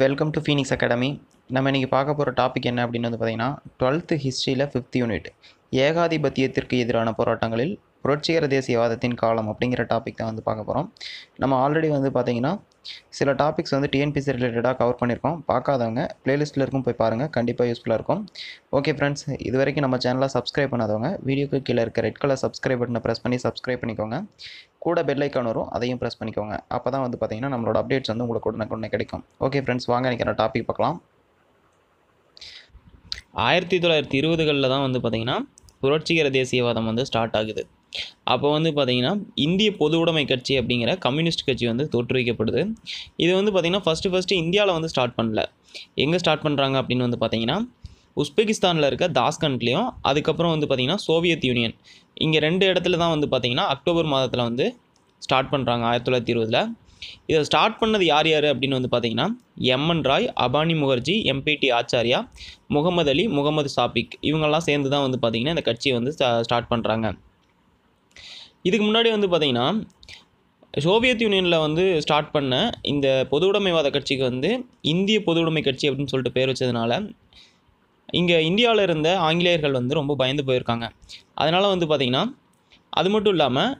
welcome to Phoenix academy நம்ம இன்றைக்கி பார்க்க போகிற டாபிக் என்ன அப்படின்னு வந்து பார்த்திங்கன்னா டுவெல்த்து ஹிஸ்ட்ரியில் ஃபிஃப்த் யூனிட் ஏகாதிபத்தியத்திற்கு எதிரான போராட்டங்களில் புரட்சிகர தேசியவாதத்தின் காலம் அப்படிங்கிற டாபிக் தான் வந்து பார்க்க போகிறோம் நம்ம ஆல்ரெடி வந்து பார்த்திங்கன்னா சில டாபிக்ஸ் வந்து டிஎன்பிசி ரிலேட்டடாக கவர் பண்ணியிருக்கோம் பார்க்காதவங்க ப்ளேலிஸ்ட்டில் இருக்கும் போய் பாருங்கள் கண்டிப்பாக யூஸ்ஃபுல்லாக இருக்கும் ஓகே ஃப்ரெண்ட்ஸ் இது வரைக்கும் நம்ம சேனலாக சப்ஸ்கிரைப் பண்ணாதவங்க வீடியோக்கு கீழே இருக்க ரெட் கலர் சப்ஸ்கிரைப் பட்டனை ப்ரெஸ் பண்ணி சப்ஸ்கிரைப் பண்ணிக்கோங்க கூட பெல் ஐக்கான் வரும் அதையும் ப்ரெஸ் பண்ணிக்கோங்க அப்போ தான் வந்து பார்த்திங்கன்னா நம்மளோட அப்டேட்ஸ் வந்து உங்களுக்கு உடனே உடனே கிடைக்கும் ஓகே ஃப்ரெண்ட்ஸ் வாங்க நினைக்கிற டாபிக் பார்க்கலாம் ஆயிரத்தி தொள்ளாயிரத்தி இருபதுகளில் தான் வந்து பார்த்திங்கன்னா புரட்சிகர தேசியவாதம் வந்து ஸ்டார்ட் ஆகுது அப்போ வந்து பார்த்திங்கன்னா இந்திய பொது உடைமை கட்சி அப்படிங்கிற கம்யூனிஸ்ட் கட்சி வந்து தோற்றுவிக்கப்படுது இது வந்து பார்த்திங்கன்னா ஃபஸ்ட்டு ஃபஸ்ட்டு இந்தியாவில் வந்து ஸ்டார்ட் பண்ணல எங்கே ஸ்டார்ட் பண்ணுறாங்க அப்படின்னு வந்து பார்த்திங்கன்னா உஸ்பெகிஸ்தானில் இருக்க தாஸ்கண்ட்லேயும் அதுக்கப்புறம் வந்து பார்த்திங்கன்னா சோவியத் யூனியன் இங்கே ரெண்டு இடத்துல தான் வந்து பார்த்திங்கன்னா அக்டோபர் மாதத்தில் வந்து ஸ்டார்ட் பண்ணுறாங்க ஆயிரத்தி தொள்ளாயிரத்தி இருபதில் இதை ஸ்டார்ட் பண்ணது யார் யார் அப்படின்னு வந்து பார்த்தீங்கன்னா எம்என் ராய் அபானி முகர்ஜி எம்பிடி ஆச்சாரியா முகமது அலி முகமது சாபிக் இவங்கெல்லாம் சேர்ந்து தான் வந்து பார்த்திங்கன்னா இந்த கட்சியை வந்து ஸ்டார்ட் பண்ணுறாங்க இதுக்கு முன்னாடி வந்து பார்த்திங்கன்னா சோவியத் யூனியனில் வந்து ஸ்டார்ட் பண்ண இந்த பொதுவுடைமைவாத கட்சிக்கு வந்து இந்திய பொதுவுடைமை கட்சி அப்படின்னு சொல்லிட்டு பேர் வச்சதுனால இங்கே இந்தியாவில் இருந்த ஆங்கிலேயர்கள் வந்து ரொம்ப பயந்து போயிருக்காங்க அதனால் வந்து பார்த்திங்கன்னா அது மட்டும் இல்லாமல்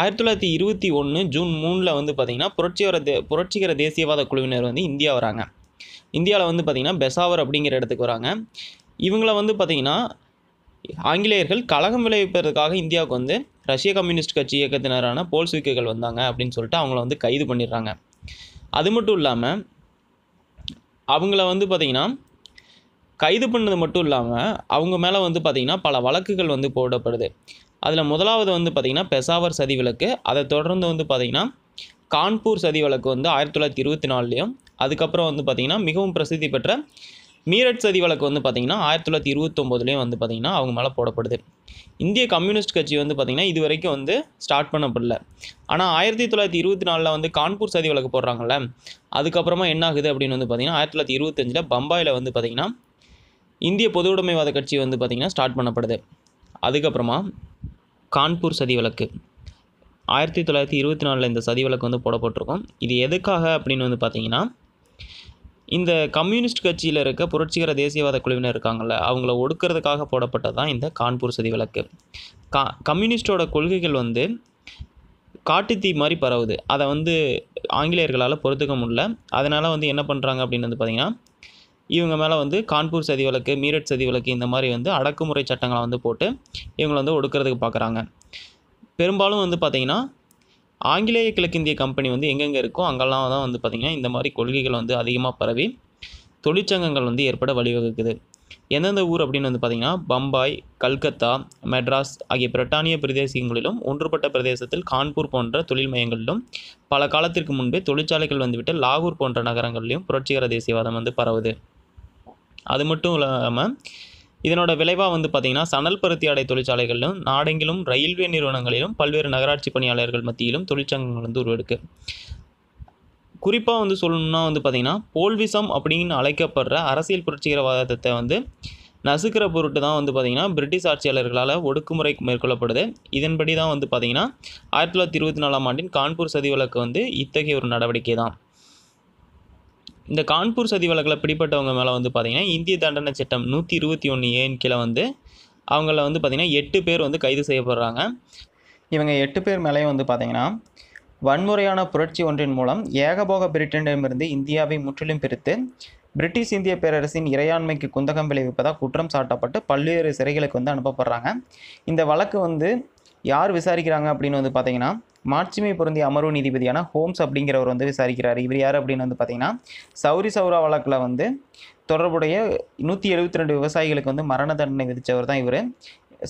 ஆயிரத்தி தொள்ளாயிரத்தி இருபத்தி ஒன்று ஜூன் மூணில் வந்து பார்த்திங்கன்னா புரட்சிகர தே புரட்சிகர தேசியவாத குழுவினர் வந்து இந்தியா வராங்க இந்தியாவில் வந்து பார்த்திங்கன்னா பெசாவர் அப்படிங்கிற இடத்துக்கு வராங்க இவங்கள வந்து பார்த்திங்கன்னா ஆங்கிலேயர்கள் கழகம் விளைவிப்பதற்காக இந்தியாவுக்கு வந்து ரஷ்ய கம்யூனிஸ்ட் கட்சி இயக்கத்தினரான போல்ஸ்விக்குகள் வந்தாங்க அப்படின்னு சொல்லிட்டு அவங்கள வந்து கைது பண்ணிடுறாங்க அது மட்டும் இல்லாமல் அவங்கள வந்து பார்த்திங்கன்னா கைது பண்ணது மட்டும் இல்லாமல் அவங்க மேலே வந்து பார்த்திங்கன்னா பல வழக்குகள் வந்து போடப்படுது அதில் முதலாவது வந்து பார்த்திங்கன்னா பெசாவர் சதி விளக்கு அதை தொடர்ந்து வந்து பார்த்திங்கன்னா கான்பூர் சதி வழக்கு வந்து ஆயிரத்தி தொள்ளாயிரத்தி இருபத்தி நாலுலேயும் அதுக்கப்புறம் வந்து பார்த்திங்கன்னா மிகவும் பிரசித்தி பெற்ற மீரட் சதி வழக்கு வந்து பார்த்திங்கன்னா ஆயிரத்தி தொள்ளாயிரத்தி இருபத்தொம்போதுலேயும் வந்து பார்த்திங்கன்னா அவங்க மேலே போடப்படுது இந்திய கம்யூனிஸ்ட் கட்சி வந்து பார்த்திங்கன்னா இது வரைக்கும் வந்து ஸ்டார்ட் பண்ணப்படல ஆனால் ஆயிரத்தி தொள்ளாயிரத்தி இருபத்தி நாலில் வந்து கான்பூர் சதி வழக்கு போடுறாங்கல்ல அதுக்கப்புறமா என்ன ஆகுது அப்படின்னு வந்து பார்த்திங்கன்னா ஆயிரத்தி தொள்ளாயிரத்தி இருபத்தஞ்சில் வந்து பார்த்திங்கன்னா இந்திய பொதுவுடைமைவாத கட்சி வந்து பார்த்திங்கன்னா ஸ்டார்ட் பண்ணப்படுது அதுக்கப்புறமா கான்பூர் சதி வழக்கு ஆயிரத்தி தொள்ளாயிரத்தி இருபத்தி நாலில் இந்த சதி வழக்கு வந்து போடப்பட்டிருக்கும் இது எதுக்காக அப்படின்னு வந்து பார்த்திங்கன்னா இந்த கம்யூனிஸ்ட் கட்சியில் இருக்க புரட்சிகர தேசியவாத குழுவினர் இருக்காங்கள்ல அவங்கள ஒடுக்கிறதுக்காக போடப்பட்டது தான் இந்த கான்பூர் சதி விளக்கு கா கம்யூனிஸ்டோட கொள்கைகள் வந்து காட்டுத்தீ மாதிரி பரவுது அதை வந்து ஆங்கிலேயர்களால் பொறுத்துக்க முடில அதனால் வந்து என்ன பண்ணுறாங்க அப்படின்னு வந்து பார்த்திங்கன்னா இவங்க மேலே வந்து கான்பூர் சதி வழக்கு மீரட் சதி வழக்கு இந்த மாதிரி வந்து அடக்குமுறை சட்டங்களை வந்து போட்டு இவங்களை வந்து ஒடுக்கிறதுக்கு பார்க்குறாங்க பெரும்பாலும் வந்து பார்த்திங்கன்னா ஆங்கிலேய கிழக்கிந்திய கம்பெனி வந்து எங்கெங்கே இருக்கோ அங்கெல்லாம் தான் வந்து பார்த்திங்கன்னா இந்த மாதிரி கொள்கைகள் வந்து அதிகமாக பரவி தொழிற்சங்கங்கள் வந்து ஏற்பட வழிவகுக்குது எந்தெந்த ஊர் அப்படின்னு வந்து பார்த்திங்கன்னா பம்பாய் கல்கத்தா மெட்ராஸ் ஆகிய பிரிட்டானிய பிரதேசங்களிலும் ஒன்றுபட்ட பிரதேசத்தில் கான்பூர் போன்ற தொழில் மையங்களிலும் பல காலத்திற்கு முன்பே தொழிற்சாலைகள் வந்துவிட்டு லாகூர் போன்ற நகரங்களிலும் புரட்சிகர தேசியவாதம் வந்து பரவுது அது மட்டும் இல்லாமல் இதனோட விளைவாக வந்து பார்த்திங்கன்னா சணல் பருத்தி ஆடை தொழிற்சாலைகளிலும் நாடெங்கிலும் ரயில்வே நிறுவனங்களிலும் பல்வேறு நகராட்சி பணியாளர்கள் மத்தியிலும் தொழிற்சங்கங்கள் வந்து உருவெடுக்கு குறிப்பாக வந்து சொல்லணும்னா வந்து பார்த்திங்கன்னா போல்விசம் அப்படின்னு அழைக்கப்படுற அரசியல் புரட்சிகரவாதத்தை வந்து நசுக்கிற பொருட்டு தான் வந்து பார்த்திங்கன்னா பிரிட்டிஷ் ஆட்சியாளர்களால் ஒடுக்குமுறை மேற்கொள்ளப்படுது இதன்படி தான் வந்து பார்த்திங்கன்னா ஆயிரத்தி தொள்ளாயிரத்தி இருபத்தி நாலாம் ஆண்டின் கான்பூர் சதி வழக்கு வந்து இத்தகைய ஒரு நடவடிக்கை தான் இந்த கான்பூர் சதி வழக்கில் பிடிப்பட்டவங்க மேலே வந்து பார்த்திங்கன்னா இந்திய தண்டனை சட்டம் நூற்றி இருபத்தி ஒன்று ஏன் கீழே வந்து அவங்கள வந்து பார்த்திங்கன்னா எட்டு பேர் வந்து கைது செய்யப்படுறாங்க இவங்க எட்டு பேர் மேலேயும் வந்து பார்த்திங்கன்னா வன்முறையான புரட்சி ஒன்றின் மூலம் ஏகபோக பிரிட்டனிடமிருந்து இந்தியாவை முற்றிலும் பிரித்து பிரிட்டிஷ் இந்திய பேரரசின் இறையாண்மைக்கு குந்தகம் விளைவிப்பதாக குற்றம் சாட்டப்பட்டு பல்வேறு சிறைகளுக்கு வந்து அனுப்பப்படுறாங்க இந்த வழக்கு வந்து யார் விசாரிக்கிறாங்க அப்படின்னு வந்து பார்த்தீங்கன்னா மாட்சிமை பொருந்திய அமர்வு நீதிபதியான ஹோம்ஸ் அப்படிங்கிறவர் வந்து விசாரிக்கிறார் இவர் யார் அப்படின்னு வந்து பார்த்தீங்கன்னா சௌரி சௌரா வழக்கில் வந்து தொடர்புடைய நூற்றி எழுபத்தி ரெண்டு விவசாயிகளுக்கு வந்து மரண தண்டனை விதித்தவர் தான் இவர்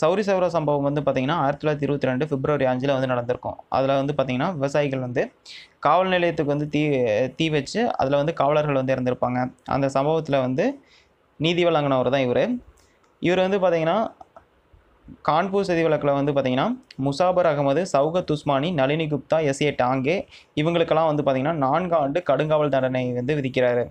சௌரி சௌரா சம்பவம் வந்து பார்த்திங்கன்னா ஆயிரத்தி தொள்ளாயிரத்தி இருபத்தி ரெண்டு பிப்ரவரி அஞ்சில் வந்து நடந்திருக்கும் அதில் வந்து பார்த்திங்கன்னா விவசாயிகள் வந்து காவல் நிலையத்துக்கு வந்து தீ தீ வச்சு அதில் வந்து காவலர்கள் வந்து இறந்துருப்பாங்க அந்த சம்பவத்தில் வந்து நீதி வழங்கினவர் தான் இவர் இவர் வந்து பார்த்திங்கன்னா கான்பூர் சதி வழக்கில் வந்து பார்த்தீங்கன்னா முசாபர் அகமது சவுகத் உஸ்மானி நளினி குப்தா எஸ் ஏ டாங்கே இவங்களுக்கெல்லாம் வந்து பார்த்தீங்கன்னா நான்கு ஆண்டு கடுங்காவல் தண்டனை வந்து விதிக்கிறாரு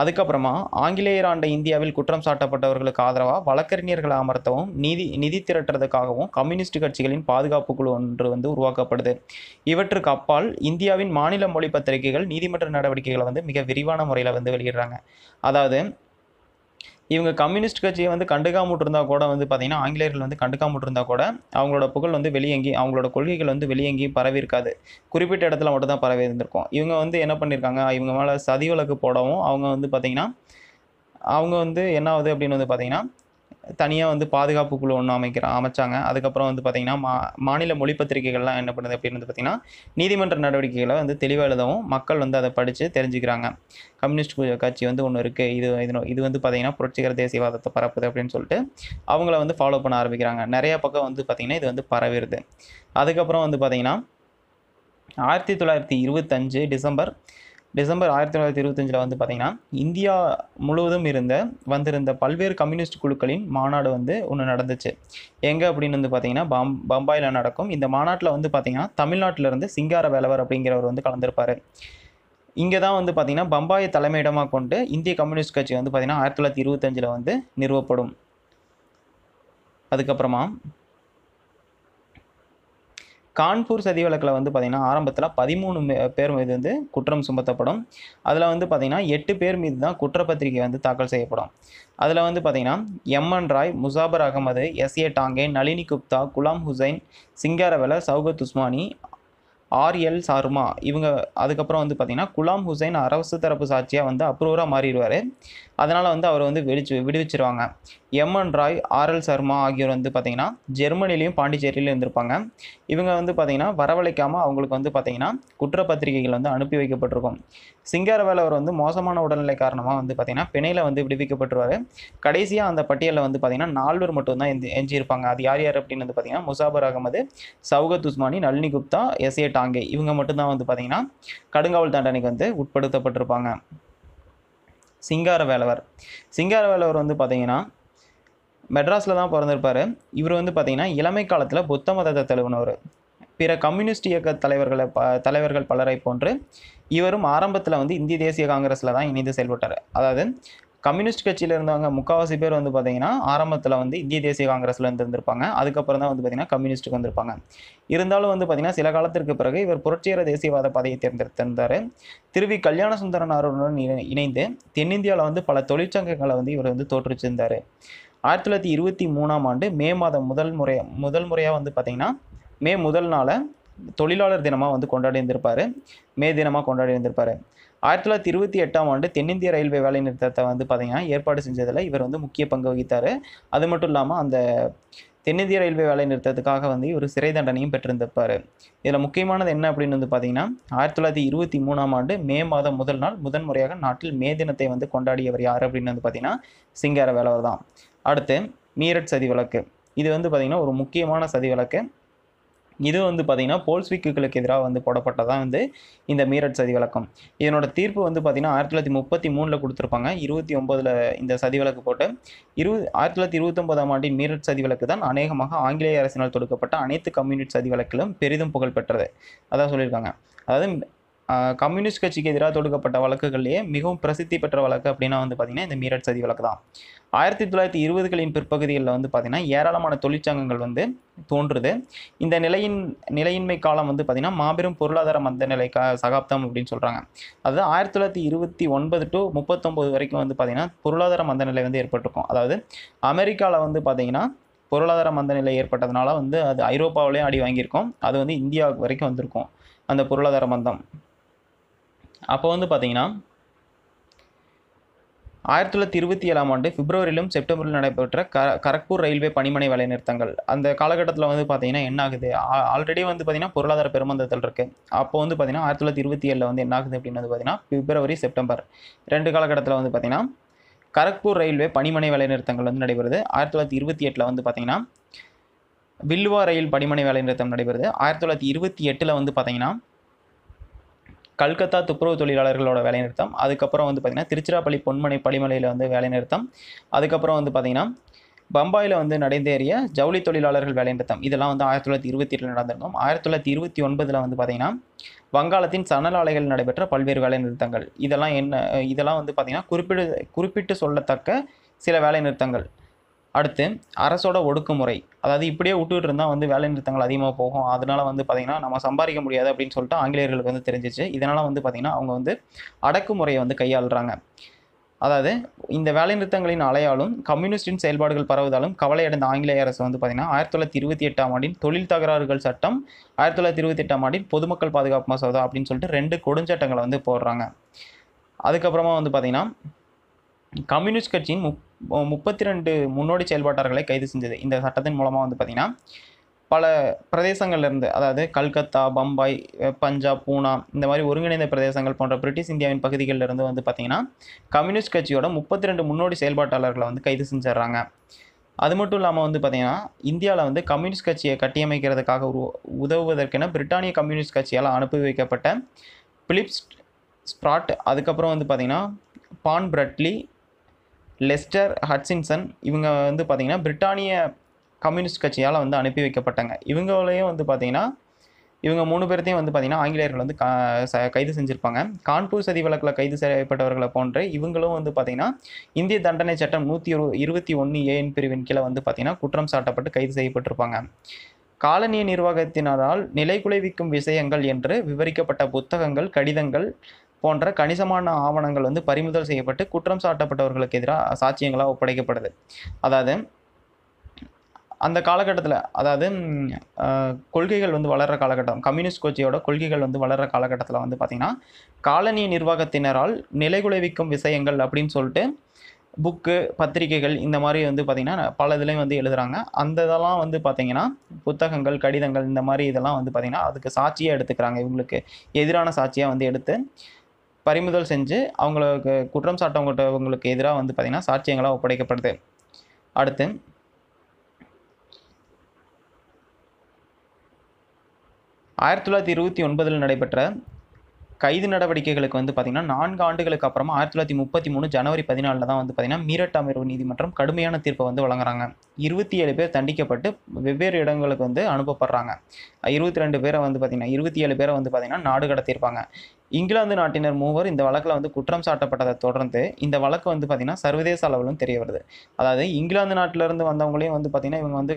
அதுக்கப்புறமா ஆங்கிலேயர் ஆண்ட இந்தியாவில் குற்றம் சாட்டப்பட்டவர்களுக்கு ஆதரவாக வழக்கறிஞர்களை அமர்த்தவும் நிதி நிதி திரட்டுறதுக்காகவும் கம்யூனிஸ்ட் கட்சிகளின் பாதுகாப்பு குழு ஒன்று வந்து உருவாக்கப்படுது இவற்றுக்கு அப்பால் இந்தியாவின் மாநில மொழி பத்திரிகைகள் நீதிமன்ற நடவடிக்கைகளை வந்து மிக விரிவான முறையில் வந்து வெளியிடுறாங்க அதாவது இவங்க கம்யூனிஸ்ட் கட்சியை வந்து கண்டுக்காமட்டு கூட வந்து பார்த்திங்கன்னா ஆங்கிலேயர்கள் வந்து கண்டுக்காமட்டிருந்தால் கூட அவங்களோட புகழ் வந்து வெளியேங்கி அவங்களோட கொள்கைகள் வந்து வெளியேங்கி பரவி இருக்காது குறிப்பிட்ட இடத்துல மட்டும் தான் பரவி இருந்திருக்கும் இவங்க வந்து என்ன பண்ணியிருக்காங்க இவங்க மேலே சதி வழக்கு போடவும் அவங்க வந்து பார்த்திங்கன்னா அவங்க வந்து என்ன ஆகுது அப்படின்னு வந்து பார்த்திங்கன்னா தனியாக வந்து பாதுகாப்பு குழு ஒன்று அமைக்கிற அமைச்சாங்க அதுக்கப்புறம் வந்து பார்த்திங்கன்னா மா மாநில மொழி பத்திரிகைகள்லாம் என்ன பண்ணுது அப்படின்னு வந்து பார்த்திங்கன்னா நீதிமன்ற நடவடிக்கைகளை வந்து தெளிவாக எழுதவும் மக்கள் வந்து அதை படித்து தெரிஞ்சுக்கிறாங்க கம்யூனிஸ்ட் கட்சி வந்து ஒன்று இருக்குது இது இது இது வந்து பார்த்திங்கன்னா புரட்சிகர தேசியவாதத்தை பரப்புது அப்படின்னு சொல்லிட்டு அவங்கள வந்து ஃபாலோ பண்ண ஆரம்பிக்கிறாங்க நிறையா பக்கம் வந்து பார்த்திங்கன்னா இது வந்து பரவிடுது அதுக்கப்புறம் வந்து பார்த்திங்கன்னா ஆயிரத்தி தொள்ளாயிரத்தி இருபத்தஞ்சு டிசம்பர் டிசம்பர் ஆயிரத்தி தொள்ளாயிரத்தி இருபத்தஞ்சில் வந்து பார்த்திங்கன்னா இந்தியா முழுவதும் இருந்த வந்திருந்த பல்வேறு கம்யூனிஸ்ட் குழுக்களின் மாநாடு வந்து ஒன்று நடந்துச்சு எங்கே அப்படின்னு வந்து பார்த்தீங்கன்னா பாம் பம்பாயில் நடக்கும் இந்த மாநாட்டில் வந்து பார்த்திங்கன்னா தமிழ்நாட்டிலிருந்து சிங்கார வேலவர் அப்படிங்கிறவர் வந்து கலந்துருப்பார் இங்கே தான் வந்து பார்த்திங்கன்னா பம்பாயை தலைமையிடமாக கொண்டு இந்திய கம்யூனிஸ்ட் கட்சி வந்து பார்த்திங்கன்னா ஆயிரத்தி தொள்ளாயிரத்தி இருபத்தஞ்சில் வந்து நிறுவப்படும் அதுக்கப்புறமா கான்பூர் சதி வழக்கில் வந்து பார்த்திங்கன்னா ஆரம்பத்தில் பதிமூணு பேர் மீது வந்து குற்றம் சுமத்தப்படும் அதில் வந்து பார்த்திங்கன்னா எட்டு பேர் மீது தான் குற்றப்பத்திரிகை வந்து தாக்கல் செய்யப்படும் அதில் வந்து பார்த்திங்கன்னா MN Roy Muzaffar Ahmed S A Dange Nalini Gupta Ghulam Hussain Singaravelu Shaukat Usmani RL Sharma இவங்க அதுக்கப்புறம் வந்து பார்த்திங்கன்னா குலாம் ஹுசைன் அரசு தரப்பு சாட்சியாக வந்து அப்ரூவராக மாறிடுவார் அதனால் வந்து அவர் வந்து வெடிச்சு விடுவிச்சிருவாங்க M N Roy RL Sharma ஆகியோர் வந்து பார்த்திங்கன்னா ஜெர்மனிலையும் பாண்டிச்சேரியிலையும் இருந்திருப்பாங்க இவங்க வந்து பார்த்திங்கன்னா வரவழைக்காமல் அவங்களுக்கு வந்து பார்த்திங்கன்னா குற்றப்பத்திரிகைகள் வந்து அனுப்பி வைக்கப்பட்டிருக்கும் சிங்காரவேலவர் வந்து மோசமான உடல்நிலை காரணமாக வந்து பார்த்திங்கன்னா பிணையில் வந்து விடுவிக்கப்பட்டுருவார் கடைசியாக அந்த பட்டியலில் வந்து பார்த்திங்கன்னா நால்வர் மட்டும்தான் எந்த எஞ்சியிருப்பாங்க அது யார் யார் அப்படின்னு வந்து பார்த்திங்கன்னா முசாபர் அகமது சவுகத் உஸ்மானி நளினி குப்தா எஸ் ஏ டாங்கே இவங்க மட்டும்தான் வந்து பார்த்திங்கன்னா கடுங்காவல் தண்டனைக்கு வந்து உட்படுத்தப்பட்டிருப்பாங்க சிங்கார வேலவர் சிங்கார வேலவர் வந்து பார்த்தீங்கன்னா மெட்ராஸில் தான் பிறந்திருப்பார் இவர் வந்து பார்த்திங்கன்னா இளமை காலத்தில் புத்த மதத்தை தழுவினவர் பிற கம்யூனிஸ்ட் இயக்க தலைவர்களை ப தலைவர்கள் பலரை போன்று இவரும் ஆரம்பத்தில் வந்து இந்திய தேசிய காங்கிரஸில் தான் இணைந்து செயல்பட்டார் அதாவது கம்யூனிஸ்ட் கட்சியில் இருந்தவங்க முக்காவாசி பேர் வந்து பார்த்தீங்கன்னா ஆரம்பத்தில் வந்து இந்திய தேசிய காங்கிரஸில் இருந்து இருந்திருப்பாங்க அதுக்கப்புறம் தான் வந்து பார்த்தீங்கன்னா கம்யூனிஸ்ட்டுக்கு வந்திருப்பாங்க இருந்தாலும் வந்து பார்த்தீங்கன்னா சில காலத்திற்கு பிறகு இவர் புரட்சிகர தேசியவாத பாதையை தேர்ந்தெடுத்திருந்தார் திருவி கல்யாண சுந்தரன் அருடன் இணைந்து தென்னிந்தியாவில் வந்து பல தொழிற்சங்கங்களை வந்து இவர் வந்து தோற்றுச்சிருந்தார் ஆயிரத்தி தொள்ளாயிரத்தி இருபத்தி மூணாம் ஆண்டு மே மாதம் முதல் முறை முதல் முறையாக வந்து பார்த்திங்கன்னா மே முதல் நாளை தொழிலாளர் தினமாக வந்து கொண்டாடி இருந்திருப்பார் மே தினமாக கொண்டாடி இருந்திருப்பார் ஆயிரத்தி தொள்ளாயிரத்தி இருபத்தி எட்டாம் ஆண்டு தென்னிந்திய ரயில்வே வேலை நிறுத்தத்தை வந்து பார்த்தீங்கன்னா ஏற்பாடு செஞ்சதில் இவர் வந்து முக்கிய பங்கு வகித்தார் அது மட்டும் இல்லாமல் அந்த தென்னிந்திய ரயில்வே வேலை நிறுத்தத்துக்காக வந்து இவர் சிறை தண்டனையும் பெற்றிருந்திருப்பார் இதில் முக்கியமானது என்ன அப்படின்னு வந்து பார்த்தீங்கன்னா ஆயிரத்தி தொள்ளாயிரத்தி இருபத்தி மூணாம் ஆண்டு மே மாதம் முதல் நாள் முதன்முறையாக நாட்டில் மே தினத்தை வந்து கொண்டாடியவர் யார் அப்படின்னு வந்து பார்த்தீங்கன்னா சிங்கார வேலவர் தான் அடுத்து மீரட் சதி வழக்கு இது வந்து பார்த்திங்கன்னா ஒரு முக்கியமான சதி வழக்கு இது வந்து பார்த்திங்கன்னா போல்ஸ்விக்குகளுக்கு எதிராக வந்து போடப்பட்டதான் வந்து இந்த மீரட் சதி வழக்கம் இதனோட தீர்ப்பு வந்து பார்த்திங்கன்னா ஆயிரத்தி தொள்ளாயிரத்தி முப்பத்தி மூணில் கொடுத்துருப்பாங்க இருபத்தி ஒம்பதில் இந்த சதி வழக்கு போட்டு இருபது ஆயிரத்தி தொள்ளாயிரத்தி இருபத்தொம்பதாம் ஆண்டின் மீரட் சதி வழக்கு தான் அநேகமாக ஆங்கிலேய அரசினால் தொடுக்கப்பட்ட அனைத்து கம்யூனிஸ்ட் சதி வழக்கிலும் பெரிதும் புகழ் பெற்றது அதான் சொல்லியிருக்காங்க அதாவது கம்யூனிஸ்ட் கட்சிக்கு எதிராக தொடுக்கப்பட்ட வழக்குகள்லேயே மிகவும் பிரசித்தி பெற்ற வழக்கு அப்படின்னா வந்து பார்த்திங்கன்னா இந்த மீரட் சதி வழக்கு தான் ஆயிரத்தி தொள்ளாயிரத்தி இருபதுகளின் பிற்பகுதிகளில் வந்து பார்த்திங்கன்னா ஏராளமான தொழிற்சங்கங்கள் வந்து தோன்றுது இந்த நிலையின் நிலையின்மை காலம் வந்து பார்த்திங்கன்னா மாபெரும் பொருளாதார மந்த நிலை க சகாப்தம் அப்படின்னு சொல்கிறாங்க அதாவது ஆயிரத்தி தொள்ளாயிரத்தி இருபத்தி ஒன்பது டு முப்பத்தொம்போது வரைக்கும் வந்து பார்த்திங்கன்னா பொருளாதார மந்த நிலை வந்து ஏற்பட்டிருக்கும் அதாவது அமெரிக்காவில் வந்து பார்த்திங்கன்னா பொருளாதார மந்த நிலை ஏற்பட்டதுனால வந்து அது ஐரோப்பாவிலேயே அடி வாங்கியிருக்கும் அது வந்து இந்தியா வரைக்கும் வந்திருக்கும் அந்த பொருளாதார மந்தம் அப்போ வந்து பார்த்தீங்கன்னா ஆயிரத்தி தொள்ளாயிரத்தி இருபத்தி ஏழாம் ஆண்டு பிப்ரவரியிலும் செப்டம்பரிலும் நடைபெற்ற க கரக்பூர் ரயில்வே பணிமனை வேலை நிறுத்தங்கள் அந்த காலகட்டத்தில் வந்து பார்த்தீங்கன்னா என்ன ஆகுது ஆல்ரெடி வந்து பார்த்திங்கன்னா பொருளாதார பெருமந்தத்தில் இருக்குது அப்போ வந்து பார்த்தீங்கன்னா ஆயிரத்தி தொள்ளாயிரத்தி இருபத்தி ஏழில் வந்து என்ன ஆகுது அப்படின்னு வந்து பார்த்தீங்கன்னா பிப்ரவரி செப்டம்பர் ரெண்டு காலகட்டத்தில் வந்து பார்த்திங்கன்னா கரக்பூர் ரயில்வே பணிமனை வேலைநிறுத்தங்கள் வந்து நடைபெறுது ஆயிரத்தி தொள்ளாயிரத்தி இருபத்தி எட்டில் வந்து பார்த்திங்கன்னா வில்வா ரயில் பணிமனை வேலைநிறுத்தம் நடைபெறுது ஆயிரத்தி தொள்ளாயிரத்தி இருபத்தி எட்டில் வந்து பார்த்தீங்கன்னா கல்கத்தா துப்புரவு தொழிலாளர்களோட வேலைநிறுத்தம் அதுக்கப்புறம் வந்து பார்த்திங்கன்னா திருச்சிராப்பள்ளி பொன்மனை பளிமலையில் வந்து வேலைநிறுத்தம் அதுக்கப்புறம் வந்து பார்த்திங்கன்னா பம்பாயில் வந்து நடைந்தேறிய ஜவுளி தொழிலாளர்கள் வேலைநிறுத்தம் இதெல்லாம் வந்து ஆயிரத்தி தொள்ளாயிரத்தி இருபத்தி ஏழில் நடந்திருக்கும் ஆயிரத்தி தொள்ளாயிரத்தி இருபத்தி ஒன்பதில் வந்து பார்த்திங்கன்னா வங்காளத்தின் சணல் ஆலைகள் நடைபெற்ற பல்வேறு வேலைநிறுத்தங்கள் இதெல்லாம் என்ன இதெல்லாம் வந்து பார்த்திங்கன்னா குறிப்பிடு குறிப்பிட்டு சொல்லத்தக்க சில வேலைநிறுத்தங்கள் அடுத்து அரசோட ஒடுக்குமுறை அதாவது இப்படியே விட்டுட்டு இருந்தால் வந்து வேலை நிறுத்தங்கள் அதிகமாக போகும் அதனால் வந்து பார்த்திங்கன்னா நம்ம சம்பாதிக்க முடியாது அப்படின்னு சொல்லிட்டு ஆங்கிலேயர்களுக்கு வந்து தெரிஞ்சிச்சு இதனால் வந்து பார்த்திங்கன்னா அவங்க வந்து அடக்குமுறையை வந்து கையாளுறாங்க அதாவது இந்த வேலைநிறுத்தங்களின் அலையாலும் கம்யூனிஸ்டின் செயல்பாடுகள் பரவுதாலும் கவலையடைந்த ஆங்கிலேய அரசு வந்து பார்த்திங்கன்னா ஆயிரத்தி தொள்ளாயிரத்தி இருபத்தி எட்டாம் ஆண்டின் தொழில் தகராறுகள் சட்டம் ஆயிரத்தி தொள்ளாயிரத்தி இருபத்தி எட்டாம் ஆண்டின் பொதுமக்கள் பாதுகாப்பு மசோதா அப்படின்னு சொல்லிட்டு ரெண்டு கொடுஞ்சட்டங்களை வந்து போடுறாங்க அதுக்கப்புறமா வந்து பார்த்திங்கன்னா கம்யூனிஸ்ட் கட்சியின் முக் முப்பத்தி ரெண்டு முன்னோடி செயல்பாட்டாளர்களை கைது செஞ்சது இந்த சட்டத்தின் மூலமாக வந்து பார்த்திங்கன்னா பல பிரதேசங்கள்லேருந்து அதாவது கல்கத்தா பம்பாய் பஞ்சாப் பூனா இந்த மாதிரி ஒருங்கிணைந்த பிரதேசங்கள் போன்ற பிரிட்டிஷ் இந்தியாவின் பகுதிகளிலிருந்து வந்து பார்த்திங்கன்னா கம்யூனிஸ்ட் கட்சியோட முப்பத்தி ரெண்டு முன்னோடி செயல்பாட்டாளர்களை வந்து கைது செஞ்சிடுறாங்க அது மட்டும் இல்லாமல் வந்து பார்த்திங்கன்னா இந்தியாவில் வந்து கம்யூனிஸ்ட் கட்சியை கட்டியமைக்கிறதுக்காக உரு உதவுவதற்கென பிரிட்டானிய கம்யூனிஸ்ட் கட்சியால் அனுப்பி வைக்கப்பட்ட பிலிப்ஸ் ஸ்ப்ராட் அதுக்கப்புறம் வந்து பார்த்திங்கன்னா பான் பிரட்லி லெஸ்டர் ஹட்சின்சன் இவங்க வந்து பார்த்திங்கன்னா பிரிட்டானிய கம்யூனிஸ்ட் கட்சியால் வந்து அனுப்பி வைக்கப்பட்டாங்க இவங்களையும் வந்து பார்த்திங்கன்னா இவங்க மூணு பேர்த்தையும் வந்து பார்த்திங்கன்னா ஆங்கிலேயர்கள் வந்து கைது செஞ்சுருப்பாங்க கான்பூர் சதி வழக்கில் கைது செய்யப்பட்டவர்களை போன்று இவங்களும் வந்து பார்த்திங்கன்னா இந்திய தண்டனை சட்டம் நூற்றி இருபத்தி ஒன்று ஏஎன் பிரிவின் கீழே வந்து பார்த்திங்கன்னா குற்றம் சாட்டப்பட்டு கைது செய்யப்பட்டிருப்பாங்க காலனிய நிர்வாகத்தினரால் நிலை குலைவிக்கும் விஷயங்கள் என்று விவரிக்கப்பட்ட புத்தகங்கள் கடிதங்கள் போன்ற கணிசமான ஆவணங்கள் வந்து பறிமுதல் செய்யப்பட்டு குற்றம் சாட்டப்பட்டவர்களுக்கு எதிராக சாட்சியங்களாக ஒப்படைக்கப்படுது அதாவது அந்த காலகட்டத்தில் அதாவது கொள்கைகள் வந்து வளர்கிற காலகட்டம் கம்யூனிஸ்ட் கட்சியோட கொள்கைகள் வந்து வளர்கிற காலகட்டத்தில் வந்து பார்த்திங்கன்னா காலனி நிர்வாகத்தினரால் நிலைகுலைவிக்கும் விஷயங்கள் அப்படின்னு சொல்லிட்டு புக்கு பத்திரிகைகள் இந்த மாதிரி வந்து பார்த்திங்கன்னா பல இதுலேயும் வந்து எழுதுகிறாங்க அந்த இதெல்லாம் வந்து பார்த்திங்கன்னா புத்தகங்கள் கடிதங்கள் இந்த மாதிரி இதெல்லாம் வந்து பார்த்திங்கன்னா அதுக்கு சாட்சியாக எடுத்துக்கிறாங்க இவங்களுக்கு எதிரான சாட்சியாக வந்து எடுத்து பறிமுதல் செஞ்சு அவங்களுக்கு குற்றம் சாட்டவங்கள்ட்ட அவங்களுக்கு எதிராக வந்து பார்த்திங்கன்னா சாட்சியங்களாக ஒப்படைக்கப்படுது அடுத்து ஆயிரத்தி தொள்ளாயிரத்தி இருபத்தி ஒன்பதில் நடைபெற்ற கைது நடவடிக்கைகளுக்கு வந்து பார்த்திங்கன்னா நான்கு ஆண்டுகளுக்கு அப்புறமா ஆயிரத்தி தொள்ளாயிரத்தி முப்பத்தி மூணு ஜனவரி பதினாலில் தான் வந்து பார்த்திங்கன்னா மீரட் அமர்வு நீதிமன்றம் கடுமையான தீர்ப்பை வந்து வழங்குறாங்க இருபத்தி ஏழு பேர் தண்டிக்கப்பட்டு வெவ்வேறு இடங்களுக்கு வந்து அனுப்பப்படுறாங்க இருபத்தி ரெண்டு பேரை வந்து பார்த்திங்கன்னா இருபத்தி ஏழு பேரை வந்து பார்த்திங்கன்னா நாடு கடத்தியிருப்பாங்க இங்கிலாந்து நாட்டினர் மூவர் இந்த வழக்கில் வந்து குற்றம் சாட்டப்பட்டதை தொடர்ந்து இந்த வழக்கு வந்து பார்த்திங்கன்னா சர்வதேச அளவிலும் தெரிய வருது அதாவது இங்கிலாந்து நாட்டிலேருந்து வந்தவங்களையும் வந்து பார்த்திங்கன்னா இவங்க வந்து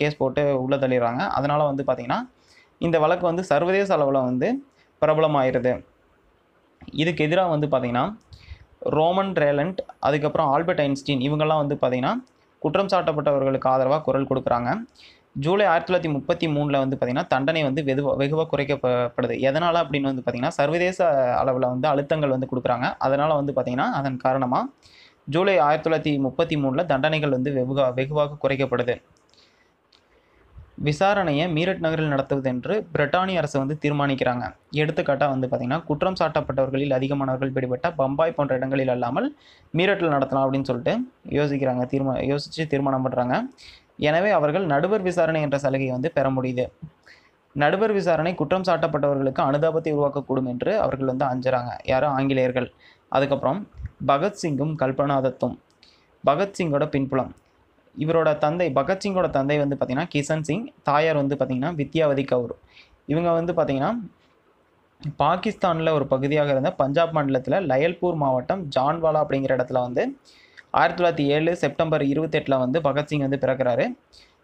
கேஸ் போட்டு உள்ளே தள்ளிடுறாங்க அதனால் வந்து பார்த்திங்கன்னா இந்த வழக்கு வந்து சர்வதேச அளவில் வந்து பிரபலமாயிருது இதுக்கு எதிராக வந்து பார்த்திங்கன்னா ரோமன் ரேலண்ட் அதுக்கப்புறம் ஆல்பர்ட் ஐன்ஸ்டீன் இவங்கெல்லாம் வந்து பார்த்திங்கன்னா குற்றம் சாட்டப்பட்டவர்களுக்கு ஆதரவாக குரல் கொடுக்குறாங்க ஜூலை ஆயிரத்தி தொள்ளாயிரத்தி முப்பத்தி மூணில் வந்து பார்த்திங்கன்னா தண்டனை வந்து வெகுவாக வெகுவாக குறைக்கப்படுது எதனால் அப்படின்னு வந்து பார்த்திங்கன்னா சர்வதேச அளவில் வந்து அழுத்தங்கள் வந்து கொடுக்குறாங்க அதனால் வந்து பார்த்திங்கன்னா அதன் காரணமாக ஜூலை ஆயிரத்தி தொள்ளாயிரத்தி முப்பத்தி மூணில் தண்டனைகள் வந்து வெகு வெகுவாக குறைக்கப்படுது விசாரணையை மீரட் நகரில் நடத்துவது என்று பிரிட்டானிய அரசு வந்து தீர்மானிக்கிறாங்க எடுத்துக்காட்டாக வந்து பார்த்திங்கன்னா குற்றம் சாட்டப்பட்டவர்களில் அதிகமானவர்கள் பிடிபட்ட பம்பாய் போன்ற இடங்களில் அல்லாமல் மீரட்டில் நடத்தலாம் அப்படின்னு சொல்லிட்டு யோசிக்கிறாங்க தீர்மா யோசித்து தீர்மானம் பண்ணுறாங்க எனவே அவர்கள் நடுவர் விசாரணை என்ற சலுகையை வந்து பெற முடியுது நடுவர் விசாரணை குற்றம் சாட்டப்பட்டவர்களுக்கு அனுதாபத்தை உருவாக்கக்கூடும் என்று அவர்கள் வந்து அஞ்சுறாங்க யாரும் ஆங்கிலேயர்கள் அதுக்கப்புறம் பகத்சிங்கும் கல்பனாதத்தும் பகத்சிங்கோட பின்புலம் இவரோட தந்தை பகத்சிங்கோட தந்தை வந்து பார்த்திங்கன்னா கிஷன் சிங் தாயார் வந்து பார்த்திங்கன்னா வித்யாவதி கவுர் இவங்க வந்து பார்த்திங்கன்னா பாகிஸ்தானில் ஒரு பகுதியாக இருந்த பஞ்சாப் மாநிலத்தில் லயல்பூர் மாவட்டம் ஜான்வாலா அப்படிங்கிற இடத்துல வந்து ஆயிரத்தி தொள்ளாயிரத்தி ஏழு செப்டம்பர் இருபத்தெட்டில் வந்து பகத்சிங் வந்து பிறக்கிறாரு